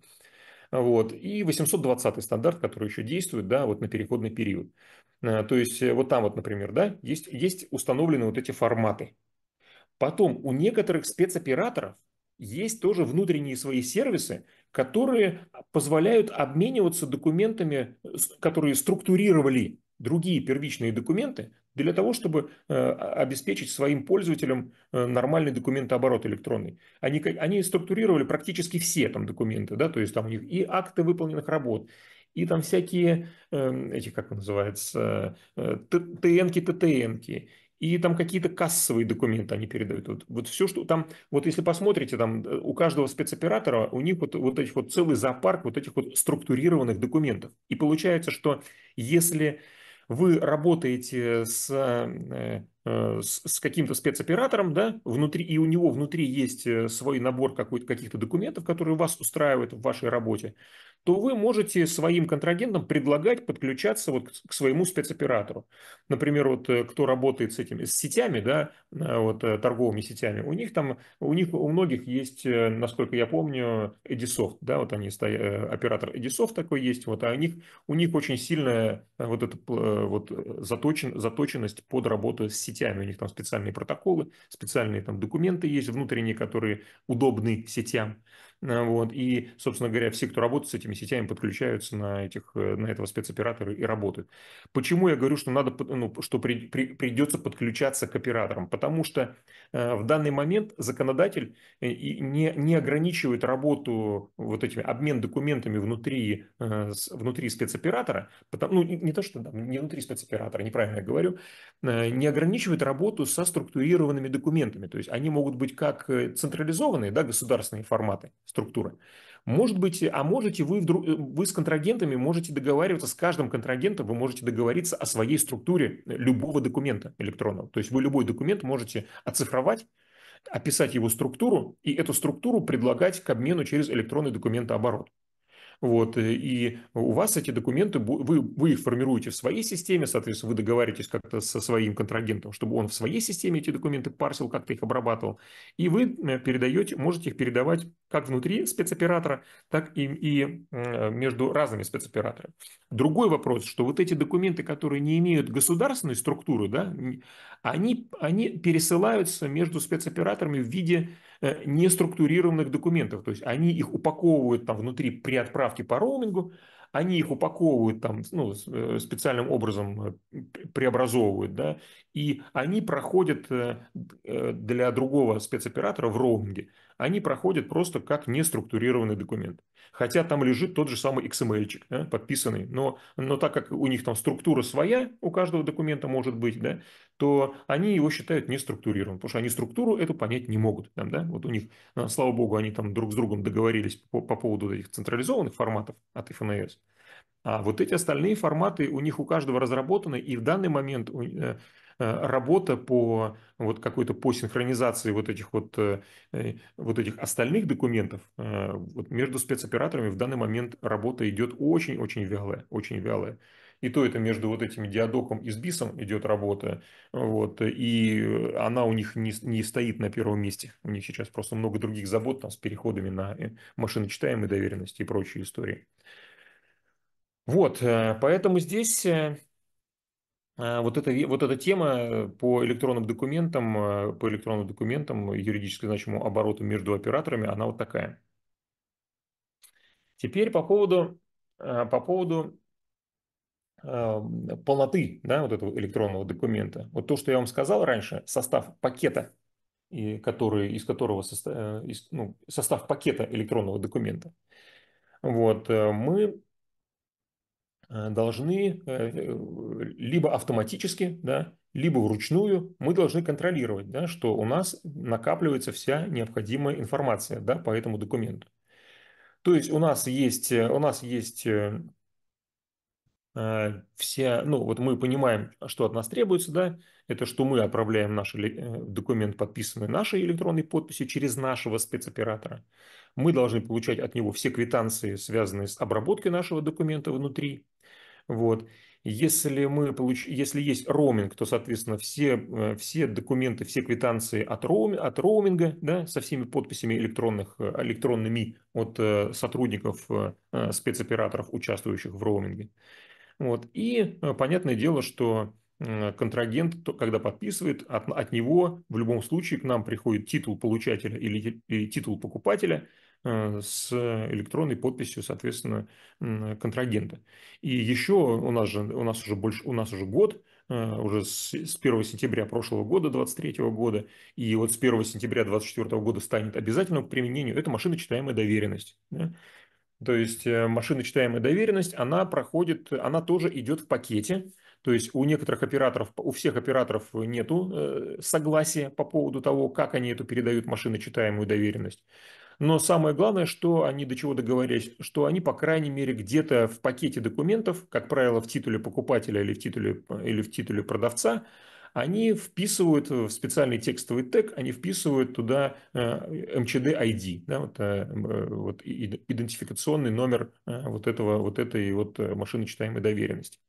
Вот. И 820 стандарт, который еще действует, да, вот на переходный период. Э, то есть э, вот там вот, например, да, есть, есть установлены вот эти форматы. Потом у некоторых спецоператоров есть тоже внутренние свои сервисы, которые позволяют обмениваться документами, э, которые структурировали другие первичные документы для того, чтобы э, обеспечить своим пользователям э, нормальный документооборот электронный. Они, они структурировали практически все там документы, да, то есть там у них и акты выполненных работ, и там всякие, эм, эти, как называется, ТНки, э, ТТНки, и там какие-то кассовые документы они передают. Вот, вот все, что там, вот если посмотрите, там у каждого спецоператора, у них вот, вот этих вот целый зоопарк вот этих вот структурированных документов. И получается, что если вы работаете э, э, с, с каким-то спецоператором, да, внутри, и у него внутри есть э, свой набор каких-то документов, которые вас устраивают в вашей работе, то вы можете своим контрагентам предлагать подключаться вот к своему спецоператору. Например, вот э, кто работает с этими с сетями, да, э, вот э, торговыми сетями, у них там, у них у многих есть, насколько я помню, Edisoft, да, вот они стоят, оператор Edisoft такой есть, вот, а у них, у них очень сильная вот эта вот заточен, заточенность под работу с сетями, у них там специальные протоколы, специальные там документы есть внутренние, которые удобны сетям. А, вот, и, собственно говоря, все, кто работает с этими сетями, подключаются на, этих, э, на этого спецоператора и работают. Почему я говорю, что, надо, ну, что при, при, придется подключаться к операторам? Потому что э, в данный момент законодатель э, не, не ограничивает работу, вот этими, обмен документами внутри, э, внутри спецоператора, потому, ну, не, не то, что да, не внутри спецоператора, неправильно я говорю, э, не ограничивает работу со структурированными документами. То есть они могут быть как э, централизованные, да, государственные форматы, структуры. Может быть, а можете вы, вдруг, э, вы с контрагентами можете договариваться, с каждым контрагентом вы можете договориться о своей структуре э, любого документа электронного. То есть вы любой документ можете оцифровать, описать его структуру и эту структуру предлагать к обмену через электронный документооборот. Вот, э, и у вас эти документы, вы, вы их формируете в своей системе, соответственно, вы договариваетесь как-то со своим контрагентом, чтобы он в своей системе эти документы парсил, как-то их обрабатывал, и вы передаете, можете их передавать как внутри спецоператора, так и, и э, между разными спецоператорами. Другой вопрос, что вот эти документы, которые не имеют государственной структуры, да, они, они пересылаются между спецоператорами в виде э, неструктурированных документов. То есть они их упаковывают там внутри при отправке по роумингу, они их упаковывают там, ну, э, специальным образом преобразовывают, да, и они проходят для другого спецоператора в роуминге они проходят просто как неструктурированный документ. Хотя там лежит тот же самый xml да, подписанный, но, но так как у них там структура своя, у каждого документа может быть, да, то они его считают неструктурированным, потому что они структуру эту понять не могут. Там, да? Вот у них, а, слава богу, они там друг с другом договорились по, по поводу этих централизованных форматов от FNAS. А вот эти остальные форматы у них у каждого разработаны, и в данный момент э, Э, работа по вот какой-то по синхронизации вот этих вот, э, э, вот этих остальных документов вот между спецоператорами в данный момент работа идет очень-очень вялая, очень вялая. И то это между вот этими диадоком и сбисом идет работа, вот, и она у них не, не стоит на первом месте. У них сейчас просто много других забот там, с переходами на машиночитаемые доверенности и прочие истории. Вот, поэтому здесь а, вот эта, вот эта тема по электронным документам, а, по электронным документам, юридически значимому обороту между операторами, она вот такая. Теперь по поводу, а, по поводу полноты да, вот этого электронного документа. Вот то, что я вам сказал раньше, состав пакета, и который, из которого состав, э, ну, состав пакета электронного документа. Вот, э, мы Э, должны э, либо автоматически, да, либо вручную, мы должны контролировать, да, что у нас накапливается вся необходимая информация да, по этому документу. То есть у нас есть, э, у нас есть все, ну вот мы понимаем, что от нас требуется, да, это что мы отправляем наш документ, подписанный нашей электронной подписью через нашего спецоператора. Мы должны получать от него все квитанции, связанные с обработкой нашего документа внутри. Вот. Если, мы получ... Если есть роуминг, то, соответственно, все, э, все документы, все квитанции от, роуми... от роуминга да, со всеми подписями электронных, э, электронными от э, сотрудников спецоператоров, участвующих в роуминге. Вот. И понятное дело, что контрагент, когда подписывает, от, от него в любом случае к нам приходит титул получателя или, или титул покупателя – Э, с электронной подписью, соответственно, контрагента. И еще у нас же у нас уже больше у нас уже год э, уже с 1 сентября прошлого года, 23 года, и вот с 1 сентября 24 года станет обязательным к применению, это машиночитаемая доверенность. Да? То есть э, машиночитаемая доверенность, она проходит, она тоже идет в пакете, то есть у некоторых операторов, у всех операторов нет согласия по поводу того, как они эту передают машиночитаемую доверенность. Но самое главное, что они до чего договорились, что они, по крайней мере, где-то в пакете документов, как правило, в титуле покупателя или в титуле, или в титуле продавца, они вписывают в специальный текстовый тег, они вписывают туда э, МЧД ID, да, вот, э, э, вот, идентификационный номер вот, этого, вот этой вот машиночитаемой доверенности.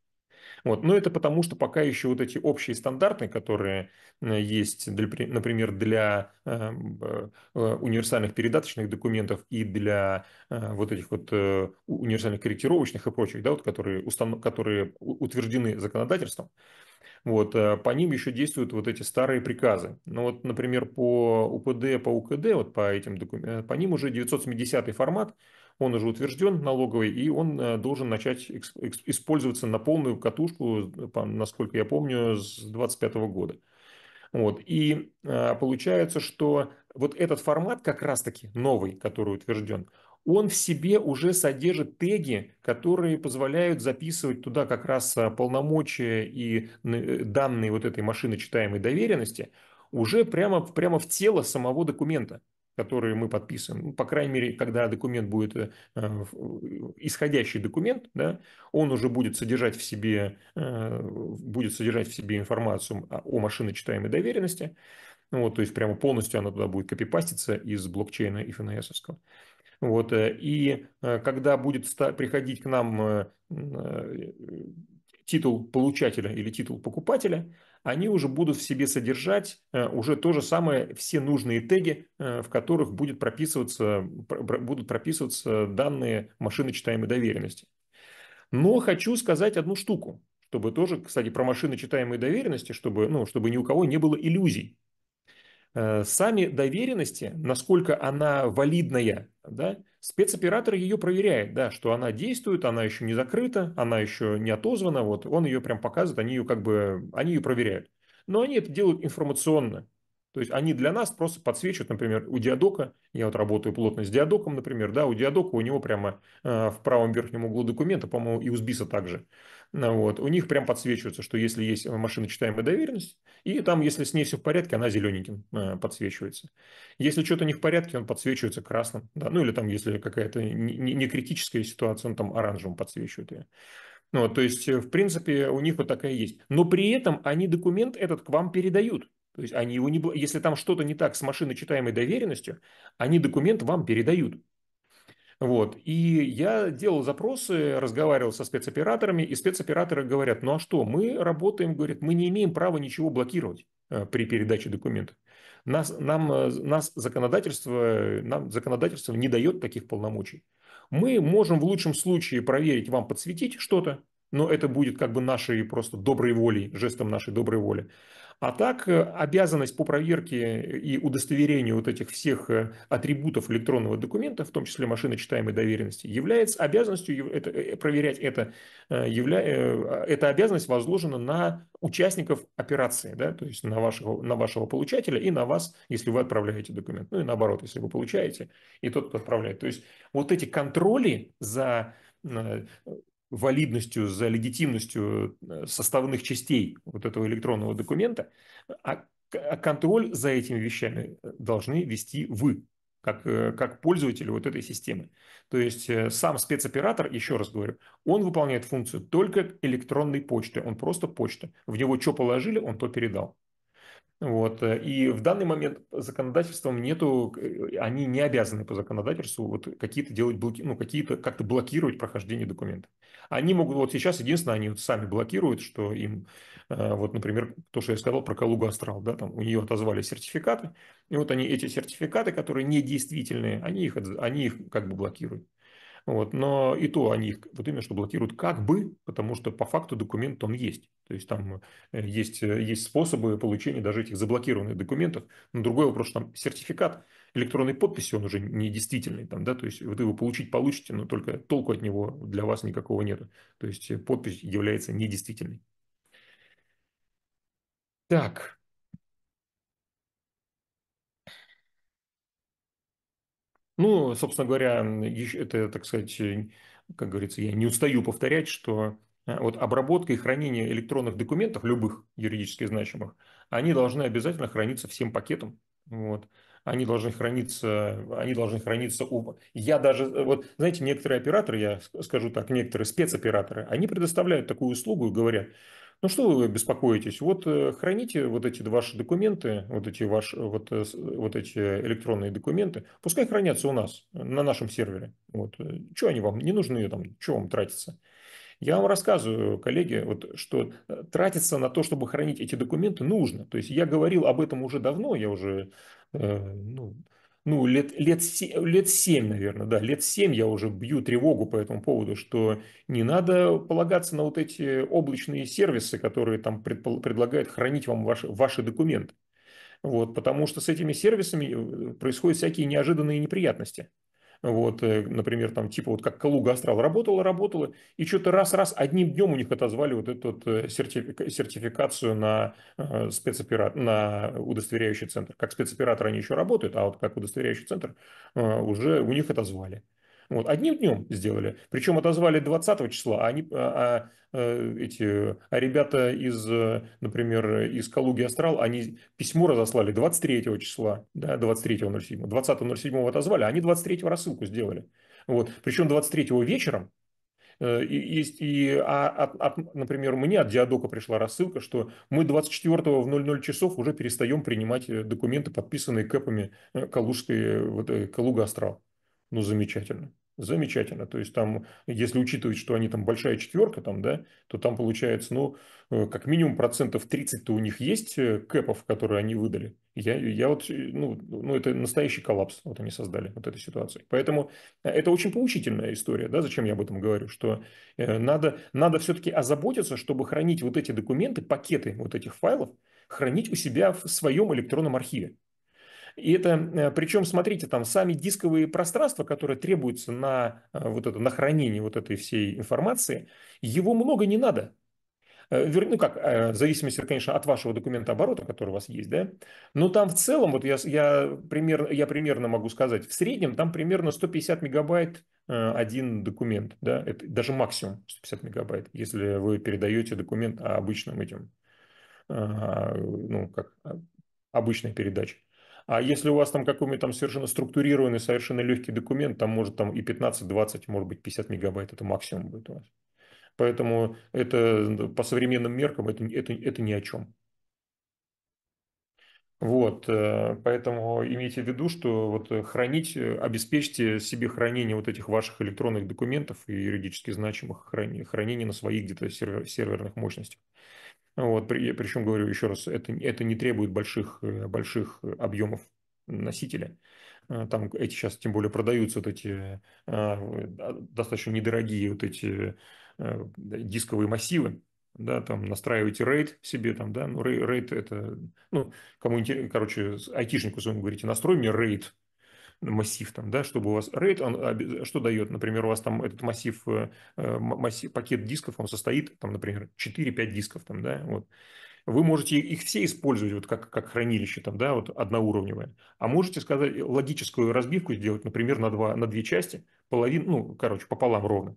Вот. Но это потому, что пока еще вот эти общие стандарты, которые э, есть, для, например, для э, э, универсальных передаточных документов и для вот этих вот универсальных корректировочных и прочих, да, вот, которые, устан, которые утверждены законодательством, вот, по ним еще действуют вот эти старые приказы. Ну вот, например, по УПД, по УКД, вот по этим документам, по ним уже 970 формат, он уже утвержден налоговый, и он э, должен начать использоваться на полную катушку, насколько я помню, с 2025 года. Вот. И э, получается, что вот этот формат как раз-таки новый, который утвержден, он в себе уже содержит теги, которые позволяют записывать туда как раз э, полномочия и данные вот этой машины читаемой доверенности уже прямо, прямо в тело самого документа которые мы подписываем, ну, по крайней мере, когда документ будет, э, э, исходящий документ, да, он уже будет содержать в себе, э, будет содержать в себе информацию о, машиночитаемой доверенности, ну вот, то есть прямо полностью она туда будет копипаститься из блокчейна э, и ФНСовского. Вот, и когда будет приходить к нам э, титул получателя или титул покупателя, они уже будут в себе содержать э, уже то же самое, все нужные теги, э, в которых будет прописываться, будут прописываться данные машины читаемой доверенности. Но хочу сказать одну штуку, чтобы тоже, кстати, про машины читаемой доверенности, чтобы, ну, чтобы ни у кого не было иллюзий. Э, сами доверенности, насколько она валидная, да, Спецоператор ее проверяет, да, что она действует, она еще не закрыта, она еще не отозвана, вот он ее прям показывает, они ее как бы, они ее проверяют. Но они это делают информационно. То есть они для нас просто подсвечивают, например, у Диадока, я вот работаю плотно с Диадоком, например, да, у Диадока у него прямо э, в правом верхнем углу документа, по-моему, и у Сбиса также, Э, вот. У них прям подсвечивается, что если есть э, машиночитаемая доверенность, и там, если с ней все в порядке, она зелененьким э, подсвечивается. Если что-то не в порядке, он подсвечивается красным. Да? Ну или там, если какая-то не, не критическая ситуация, он там оранжевым подсвечивает ее. Ну, то есть, в принципе, у них вот такая есть. Но при этом они документ этот к вам передают. То есть они его не... Если там что-то не так с машиночитаемой доверенностью, они документ вам передают. Вот. И я делал запросы, разговаривал со спецоператорами, и спецоператоры говорят, ну а что, мы работаем, говорят, мы не имеем права ничего блокировать э, при передаче документов. Нас, нам, э, нас законодательство, нам законодательство не дает таких полномочий. Мы можем в лучшем случае проверить, вам подсветить что-то, но это будет как бы нашей просто доброй волей, жестом нашей доброй воли. А так э, обязанность по проверке э, и удостоверению вот этих всех э, атрибутов электронного документа, в том числе машиночитаемой доверенности, является обязанностью это, проверять это, явля, эта обязанность возложена на участников операции, да, то есть на вашего, на вашего получателя и на вас, если вы отправляете документ, ну и наоборот, если вы получаете, и тот, кто отправляет. То есть вот эти контроли за валидностью, за легитимностью э, составных частей вот этого электронного документа, а, а контроль за этими вещами э, должны вести вы, как, э, как пользователи вот этой системы. То есть сам спецоператор, еще раз говорю, он выполняет функцию только электронной почты, он просто почта. В него что положили, он то передал. Вот. И в данный момент законодательством нету, они не обязаны по законодательству вот какие-то делать блоки, ну, какие-то как-то блокировать прохождение документа. Они могут, вот сейчас единственное, они вот сами блокируют, что им, э, вот, например, то, что я сказал про Калугу Астрал, да, там у нее отозвали сертификаты, и вот они, эти сертификаты, которые недействительные, они их, они их как бы блокируют. Вот, но и то они их вот именно что блокируют как бы, потому что по факту документ он есть. То есть там э, есть, э, есть способы получения даже этих заблокированных документов. Но другой вопрос, что там сертификат электронной подписи он уже не действительный, там, да, то есть вот его получить получите, но только толку от него для вас никакого нету. То есть э, подпись является недействительной. Так. Ну, собственно говоря, это, так сказать, э, как говорится, я не устаю повторять, что э, вот обработка и хранение электронных документов, любых юридически значимых, они должны обязательно храниться всем пакетом. Вот они должны храниться, они должны храниться у... Я даже, э, вот знаете, некоторые операторы, я скажу так, некоторые спецоператоры, они предоставляют такую услугу и говорят, ну что вы беспокоитесь? Вот э, храните вот эти ваши документы, вот эти ваши, вот, э, вот эти электронные документы, пускай хранятся у нас, на нашем сервере. Вот. что они вам не нужны, там, чего вам тратится? Я вам рассказываю, коллеги, вот, что тратиться на то, чтобы хранить эти документы, нужно. То есть я говорил об этом уже давно, я уже Э, ну, ну, лет, лет, лет 7, наверное, да, лет 7 я уже бью тревогу по этому поводу, что не надо полагаться на вот эти облачные сервисы, которые там предпол- предлагают хранить вам ваши, ваши документы. Вот, потому что с этими сервисами э, происходят всякие неожиданные неприятности. Вот, э, например, там типа вот как Калуга Астрал работала, работала, и что-то раз-раз одним днем у них отозвали вот эту э, сертифи- сертификацию на э, спецоперат на удостоверяющий центр. Как спецоператор они еще работают, а вот как удостоверяющий центр уже у них отозвали. Вот, одним днем сделали. Причем отозвали 20 числа, а, они, а, а, э, эти, а ребята из, э, например, из Калуги Астрал, они письмо разослали 23 числа, да, 23.07. 20.07 отозвали, а они 23 рассылку сделали. Вот. Причем 23 вечером, э, и, и, и а, от, от, например, мне от Диадока пришла рассылка, что мы 24 в 00 часов уже перестаем принимать документы, подписанные КЭПами Калужской, вот, Калуга-Астрал ну, замечательно. Замечательно. То есть там, если учитывать, что они там большая четверка, там, да, то там получается, ну, э, как минимум процентов 30-то у них есть э, кэпов, которые они выдали. Я, я вот, э, ну, ну, это настоящий коллапс, вот они создали вот этой ситуации. Поэтому это очень поучительная история, да, зачем я об этом говорю, что надо, надо все-таки озаботиться, чтобы хранить вот эти документы, пакеты вот этих файлов, хранить у себя в своем электронном архиве. И это, э, причем, смотрите, там сами дисковые пространства, которые требуются на, э, вот это, на хранение вот этой всей информации, его много не надо. Э, ну как, в зависимости, конечно, от вашего документа оборота, который у вас есть, да, но там в целом, вот я, я, пример, я примерно могу сказать, в среднем там примерно 150 мегабайт один документ, да, это даже максимум 150 мегабайт, если вы передаете документ обычным этим, ну, как а, обычной передаче. А если у вас там какой-нибудь там совершенно структурированный, совершенно легкий документ, там может там и 15, 20, может быть 50 мегабайт, это максимум будет у вас. Поэтому это по современным меркам это, это, это ни о чем. Вот, э, поэтому имейте в виду, что вот э, хранить, э, обеспечьте себе хранение вот этих ваших электронных документов и юридически значимых хранений, хранение на своих где-то серверных мощностях. Вот, при, причем, говорю еще раз, это, это не требует больших, э, больших э, объемов носителя. Э, там эти сейчас тем более продаются вот эти достаточно недорогие вот эти дисковые массивы, да, там настраиваете рейд себе, там, да, ну, рейд это, ну, кому интересно, короче, айтишнику своему говорите, настрой мне рейд, массив, там, да, чтобы у вас RAID, он что дает, например, у вас там этот массив, э, э, массив пакет дисков, он состоит, там, например, 4-5 дисков, там, да, вот вы можете их все использовать вот как, как хранилище, там, да, вот одноуровневое. А можете сказать, э, логическую разбивку сделать, например, на, два, на две части, половину, ну, короче, пополам ровно.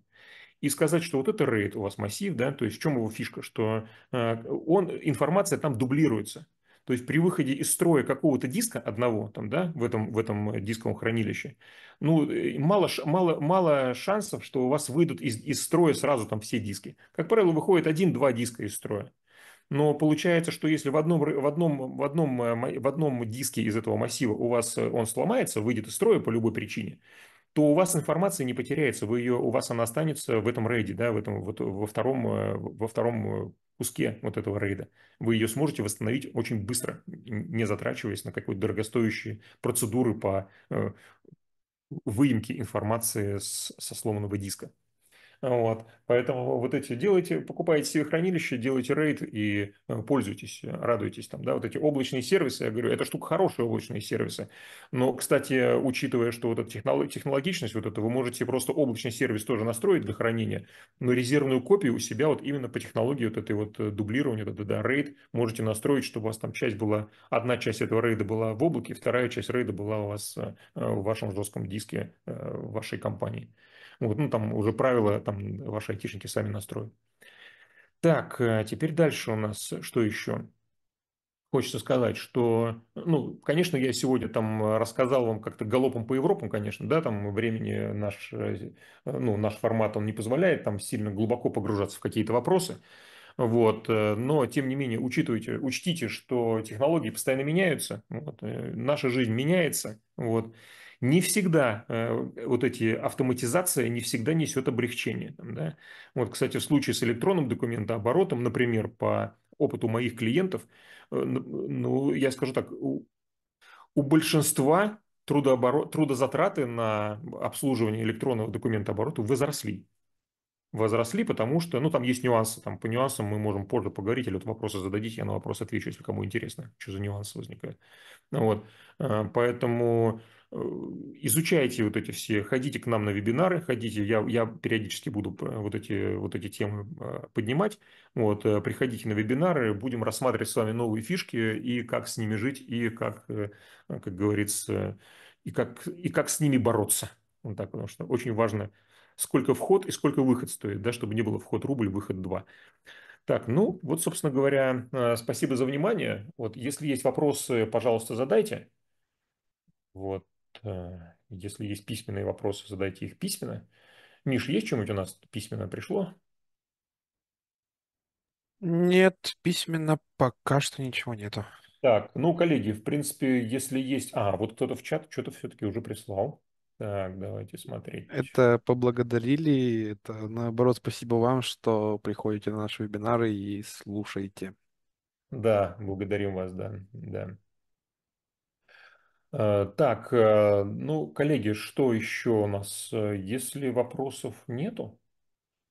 И сказать, что вот это RAID у вас массив, да, то есть в чем его фишка, что он, информация там дублируется. То есть при выходе из строя какого-то диска одного там, да, в этом, в этом э, дисковом хранилище, ну, э, мало, мало, мало шансов, что у вас выйдут из, из строя сразу там все диски. Как правило, выходит один-два диска из строя. Но получается, что если в одном, в, одном, в, одном, э, в одном диске из этого массива у вас он сломается, выйдет из строя по любой причине, то у вас информация не потеряется, вы ее, у вас она останется в этом рейде, да, в этом, вот, во, втором, э, во втором э, куске вот этого рейда. Вы ее сможете восстановить очень быстро, не затрачиваясь на какие-то дорогостоящие процедуры по э, выемке информации с, со сломанного диска. Вот. Поэтому вот эти делайте, покупайте себе хранилище, делайте рейд и э, пользуйтесь, э, радуйтесь там, да, вот эти облачные сервисы, я говорю, это штука хорошие облачные сервисы. Но, кстати, учитывая, что вот эта технологичность вот это, вы можете просто облачный сервис тоже настроить для хранения, но резервную копию у себя вот именно по технологии вот этой вот э, дублирования, да это, да, рейд, можете настроить, чтобы у вас там часть была, одна часть этого рейда была в облаке, вторая часть рейда была у вас в вашем жестком диске в вашей компании. Вот, ну, там уже правила там ваши айтишники сами настроят. Так, э, теперь дальше у нас э, что еще? Хочется сказать, что, ну, конечно, я сегодня там э, рассказал вам как-то галопом по Европам, конечно, да, там времени наш, ну, наш формат, он не позволяет там сильно глубоко погружаться в какие-то вопросы, вот. Но, тем не менее, учитывайте, учтите, что технологии постоянно меняются, вот. наша жизнь меняется. Вот не всегда э, вот эти автоматизация не всегда несет облегчение. Там, да? Вот, кстати, в случае с электронным документооборотом, например, по опыту моих клиентов, э, ну, я скажу так, у, у большинства трудооборот, трудозатраты на обслуживание электронного документооборота возросли возросли, потому что, ну, там есть нюансы, там по нюансам мы можем позже поговорить, или вот вопросы зададите, я на вопрос отвечу, если кому интересно, что за нюансы возникают. Вот, э, поэтому Э, изучайте вот эти все, ходите к нам на вебинары, ходите, я, я периодически буду вот эти, вот эти темы а, поднимать, вот, э, приходите на вебинары, будем рассматривать с вами новые фишки и как с ними жить, и как, э, как говорится, и как, и как с ними бороться. Вот так, потому что очень важно, сколько вход и сколько выход стоит, да, чтобы не было вход рубль, выход два. Так, ну вот, собственно говоря, спасибо за внимание. Вот, если есть вопросы, пожалуйста, задайте. Вот. Э, если есть письменные вопросы, задайте их письменно. Миш, есть что-нибудь у нас письменно пришло? Нет, письменно пока что ничего нету. Так, ну, коллеги, в принципе, если есть... А, вот кто-то в чат что-то все-таки уже прислал. Так, давайте смотреть. Это поблагодарили, это наоборот спасибо вам, что приходите на наши вебинары и слушаете. Да, благодарим вас, да, да. Э, так, э, ну, коллеги, что еще у нас? Э, если вопросов нету,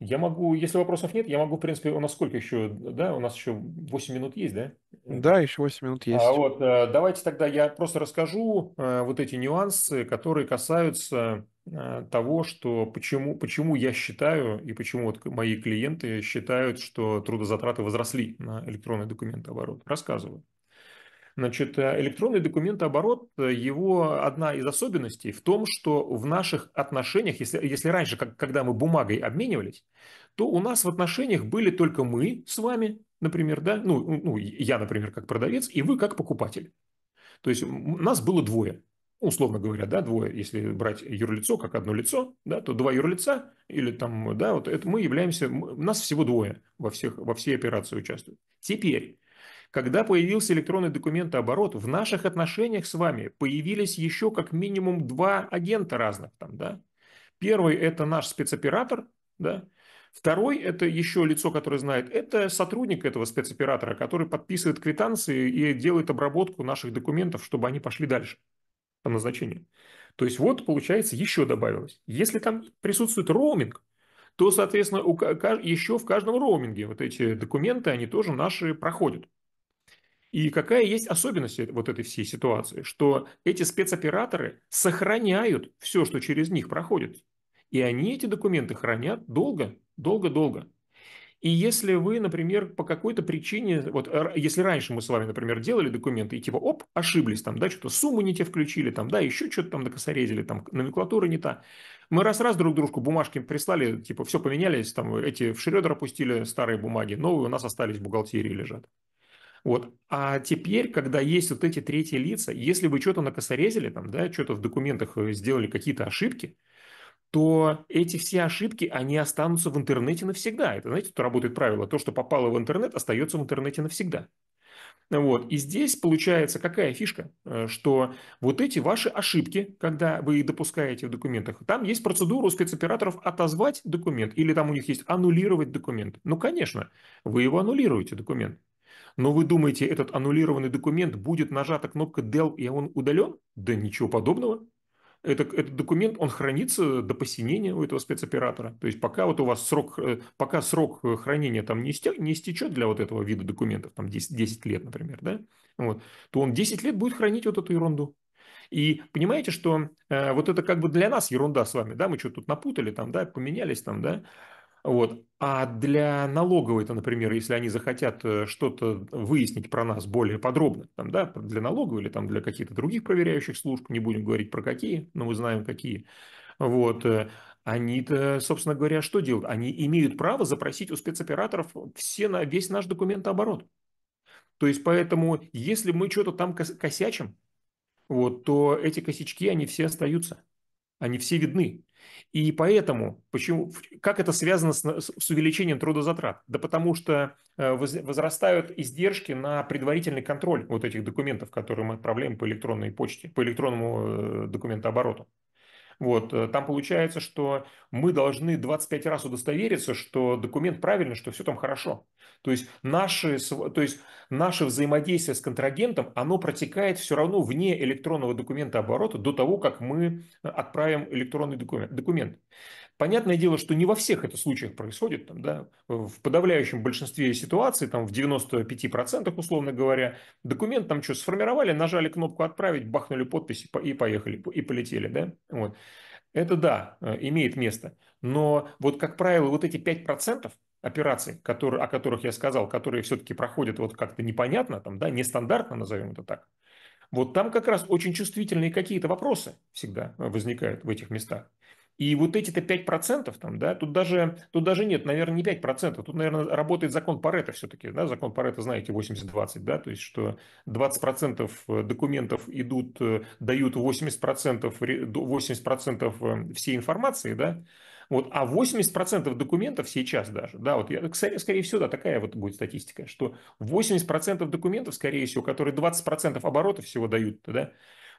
я могу, если вопросов нет, я могу, в принципе, у нас сколько еще, да, у нас еще 8 минут есть, да? Да, еще 8 минут а, есть. А вот, давайте тогда я просто расскажу вот эти нюансы, которые касаются того, что почему, почему я считаю и почему вот мои клиенты считают, что трудозатраты возросли на электронный документооборот. Рассказываю. Значит, э, электронный документооборот, э, его одна из особенностей в том, что в наших отношениях, если, если раньше, как, когда мы бумагой обменивались, то у нас в отношениях были только мы с вами, например, да, ну, ну я, например, как продавец, и вы как покупатель. То есть нас было двое, условно говоря, да, двое, если брать юрлицо как одно лицо, да, то два юрлица или там, да, вот это мы являемся, нас всего двое во, всех, во всей операции участвуют. Теперь когда появился электронный документооборот, в наших отношениях с вами появились еще как минимум два агента разных. Там, да? Первый – это наш спецоператор, да? Второй – это еще лицо, которое знает, это сотрудник этого спецоператора, который подписывает квитанции и делает обработку наших документов, чтобы они пошли дальше по назначению. То есть вот, получается, еще добавилось. Если там присутствует роуминг, то, соответственно, у, еще в каждом роуминге вот эти документы, они тоже наши проходят. И какая есть особенность вот этой всей ситуации, что эти спецоператоры сохраняют все, что через них проходит. И они эти документы хранят долго, долго-долго. И если вы, например, по какой-то причине, вот если раньше мы с вами, например, делали документы и типа, оп, ошиблись там, да, что-то сумму не те включили, там, да, еще что-то там накосорезили, там, номенклатура не та. Мы раз-раз друг дружку бумажки прислали, типа, все поменялись, там, эти в шредер опустили старые бумаги, новые у нас остались в бухгалтерии лежат. Вот. А теперь, когда есть вот эти третьи лица, если вы что-то накосорезили, там, да, что-то в документах э, сделали, какие-то ошибки, то эти все ошибки, они останутся в интернете навсегда. Это, знаете, тут работает правило, то, что попало в интернет, остается в интернете навсегда. Вот. И здесь получается какая фишка, э, что вот эти ваши ошибки, когда вы допускаете в документах, там есть процедура у спецоператоров отозвать документ, или там у них есть аннулировать документ. Ну, конечно, вы его аннулируете, документ. Но вы думаете, этот аннулированный документ будет нажата кнопка DEL и он удален? Да ничего подобного. Это, этот документ, он хранится до посинения у этого спецоператора. То есть пока вот у вас срок, э, пока срок э, хранения там не, истек, не истечет для вот этого вида документов, там 10, 10 лет, например, да, вот, то он 10 лет будет хранить вот эту ерунду. И понимаете, что э, вот это как бы для нас ерунда с вами, да, мы что-то тут напутали там, да, поменялись там, да, вот. А для налоговой-то, например, если они захотят э, что-то выяснить про нас более подробно, там, да, для налоговой или там для каких-то других проверяющих служб, не будем говорить про какие, но мы знаем какие, вот, э, они-то, собственно говоря, что делают? Они имеют право запросить у спецоператоров все на весь наш документооборот. То есть, поэтому, если мы что-то там косячим, вот, то эти косячки, они все остаются. Они все видны. И поэтому, почему, как это связано с, с увеличением трудозатрат? Да потому что э, возрастают издержки на предварительный контроль вот этих документов, которые мы отправляем по электронной почте, по электронному э, документообороту. Вот, э, там получается, что мы должны 25 раз удостовериться, что документ правильно, что все там хорошо. То есть наши, то есть наше взаимодействие с контрагентом, оно протекает все равно вне электронного документа оборота до того, как мы отправим электронный документ. документ. Понятное дело, что не во всех это случаях происходит. Там, да, в подавляющем большинстве ситуаций, там, в 95% условно говоря, документ там что, сформировали, нажали кнопку «Отправить», бахнули подпись и поехали, и полетели. Да? Вот это да, э, имеет место. Но вот, как правило, вот эти 5% операций, которые, о которых я сказал, которые все-таки проходят вот как-то непонятно, там, да, нестандартно, назовем это так, вот там как раз очень чувствительные какие-то вопросы всегда э, возникают в этих местах. И вот эти-то 5% там, да, тут даже, тут даже нет, наверное, не 5%, тут, наверное, работает закон Парета все-таки, да, закон Парета, знаете, 80-20, да, то есть, что 20% э, документов идут, э, дают 80%, 80% э, всей информации, да, вот, а 80% документов сейчас даже, да, вот, я, скорее всего, да, такая вот будет статистика, что 80% документов, скорее всего, которые 20% оборота всего дают, да,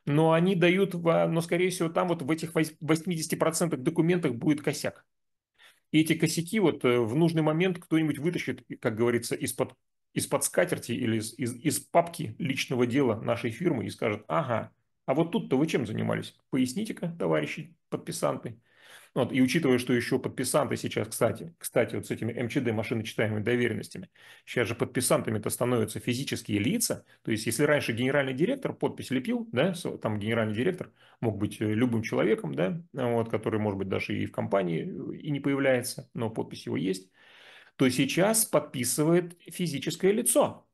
но они дают, но, скорее всего, там вот в этих 80% документах будет косяк. И эти косяки вот э, в нужный момент кто-нибудь вытащит, как говорится, из-под из-под скатерти или из, из, из папки личного дела нашей фирмы и скажет, ага, а вот тут-то вы чем занимались? Поясните-ка, товарищи подписанты. Ну вот, и учитывая, что еще подписанты сейчас, кстати, кстати, вот с этими МЧД, эм машиночитаемыми доверенностями, сейчас же подписантами-то становятся физические лица, то есть если раньше генеральный директор подпись лепил, да, там генеральный директор мог быть э, любым человеком, да, вот, который, может быть, даже и в компании э, и не появляется, но подпись его есть, то сейчас подписывает физическое лицо.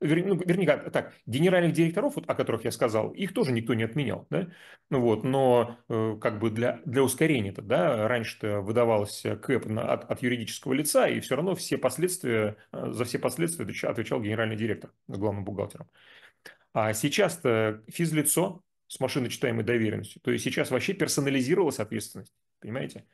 Вер, ну, вернее, так, генеральных директоров, вот, о которых я сказал, их тоже никто не отменял, да, ну, вот, но э, как бы для, для ускорения это, да, раньше-то выдавалось КЭП на, от, от юридического лица, и все равно все последствия, э, за все последствия отвечал генеральный директор с главным бухгалтером. А сейчас-то физлицо с машиночитаемой доверенностью, то есть сейчас вообще персонализировалась ответственность, понимаете?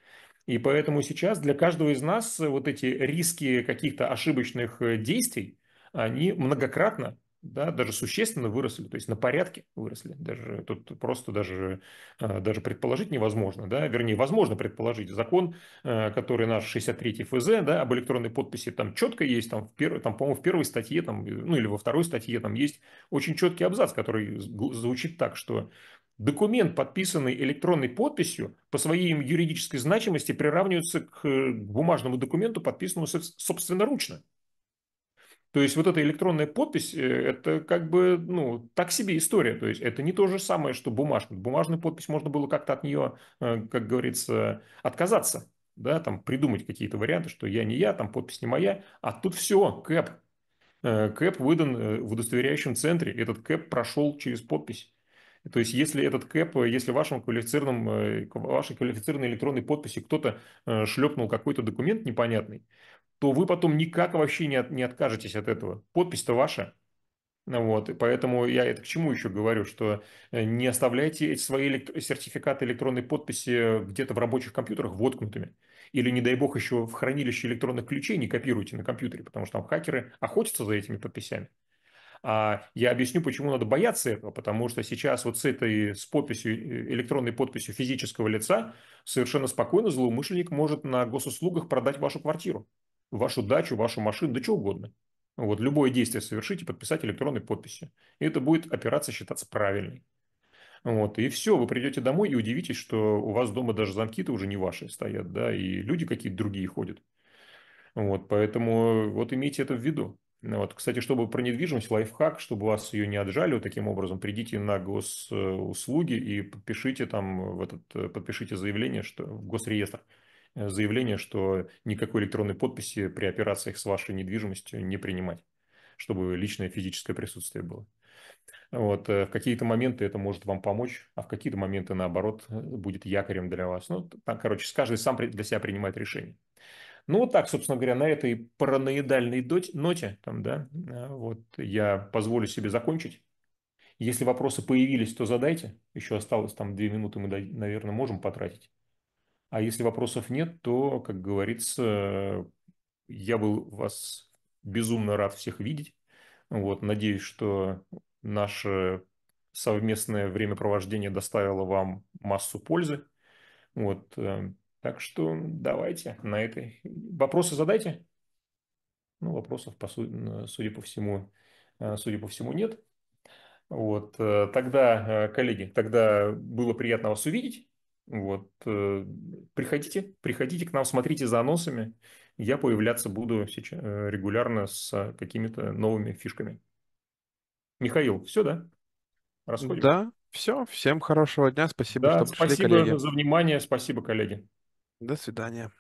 И поэтому сейчас для каждого из нас вот эти риски каких-то ошибочных э, действий – они многократно да, даже существенно выросли, то есть на порядке выросли. Даже тут просто даже, а, даже предположить невозможно, да, вернее, возможно предположить. Закон, а, который наш 63 ФЗ, да, об электронной подписи, там четко есть, там, в перв... там по-моему, в первой статье, там, ну или во второй статье, там есть очень четкий абзац, который звучит так, что документ, подписанный электронной подписью, по своей юридической значимости приравнивается к э, бумажному документу, подписанному собственноручно. То есть вот эта электронная подпись, э, это как бы, ну, так себе история. То есть это не то же самое, что бумажная. Бумажную подпись можно было как-то от нее, э, как говорится, отказаться. Да, там придумать какие-то варианты, что я не я, там подпись не моя. А тут все, кэп. Э, кэп выдан в удостоверяющем центре. Этот кэп прошел через подпись. То есть, если этот кэп, если вашим квалифицированным, вашей квалифицированной электронной подписи кто-то шлепнул какой-то документ непонятный, то вы потом никак вообще не, от, не откажетесь от этого. Подпись-то ваша. Вот, и поэтому я это к чему еще говорю, что э, не оставляйте эти свои элект... сертификаты электронной подписи э, где-то в рабочих компьютерах воткнутыми. Или, не дай бог, еще в хранилище электронных ключей не копируйте на компьютере, потому что там хакеры охотятся за этими подписями. А я объясню, почему надо бояться этого, потому что сейчас вот с этой с подписью, э, электронной подписью физического лица совершенно спокойно злоумышленник может на госуслугах продать вашу квартиру вашу дачу, вашу машину, да чего угодно. Вот любое действие совершите, подписать электронной подписью. И это будет операция считаться правильной. Вот, и все, вы придете домой и удивитесь, что у вас дома даже замки-то уже не ваши стоят, да, и люди какие-то другие ходят. Вот, поэтому вот имейте это в виду. Вот, кстати, чтобы про недвижимость, лайфхак, чтобы вас ее не отжали вот таким образом, придите на госуслуги и подпишите там в этот, подпишите заявление что, в госреестр, Э, заявление, что никакой электронной подписи при операциях с вашей недвижимостью не принимать, чтобы личное физическое присутствие было. Вот, э, в какие-то моменты это может вам помочь, а в какие-то моменты, наоборот, э, будет якорем для вас. Ну, там, короче, каждый сам для себя принимает решение. Ну, вот так, собственно говоря, на этой параноидальной ноте, там, да, вот я позволю себе закончить. Если вопросы появились, то задайте. Еще осталось там две минуты, мы, наверное, можем потратить. А если вопросов нет, то, как говорится, я был вас безумно рад всех видеть. Вот, надеюсь, что наше совместное времяпровождение доставило вам массу пользы. Вот, э, так что давайте на этой. Вопросы задайте. Ну, вопросов, по су... судя по всему, э, судя по всему, нет. Вот, э, тогда, коллеги, тогда было приятно вас увидеть. Вот. Э, приходите, приходите к нам, смотрите за анонсами. Я появляться буду сейчас э, регулярно с какими-то новыми фишками. Михаил, все, да? Расходим. Да, все. Всем хорошего дня. Спасибо, да, что пришли, спасибо коллеги. за внимание. Спасибо, коллеги. До свидания.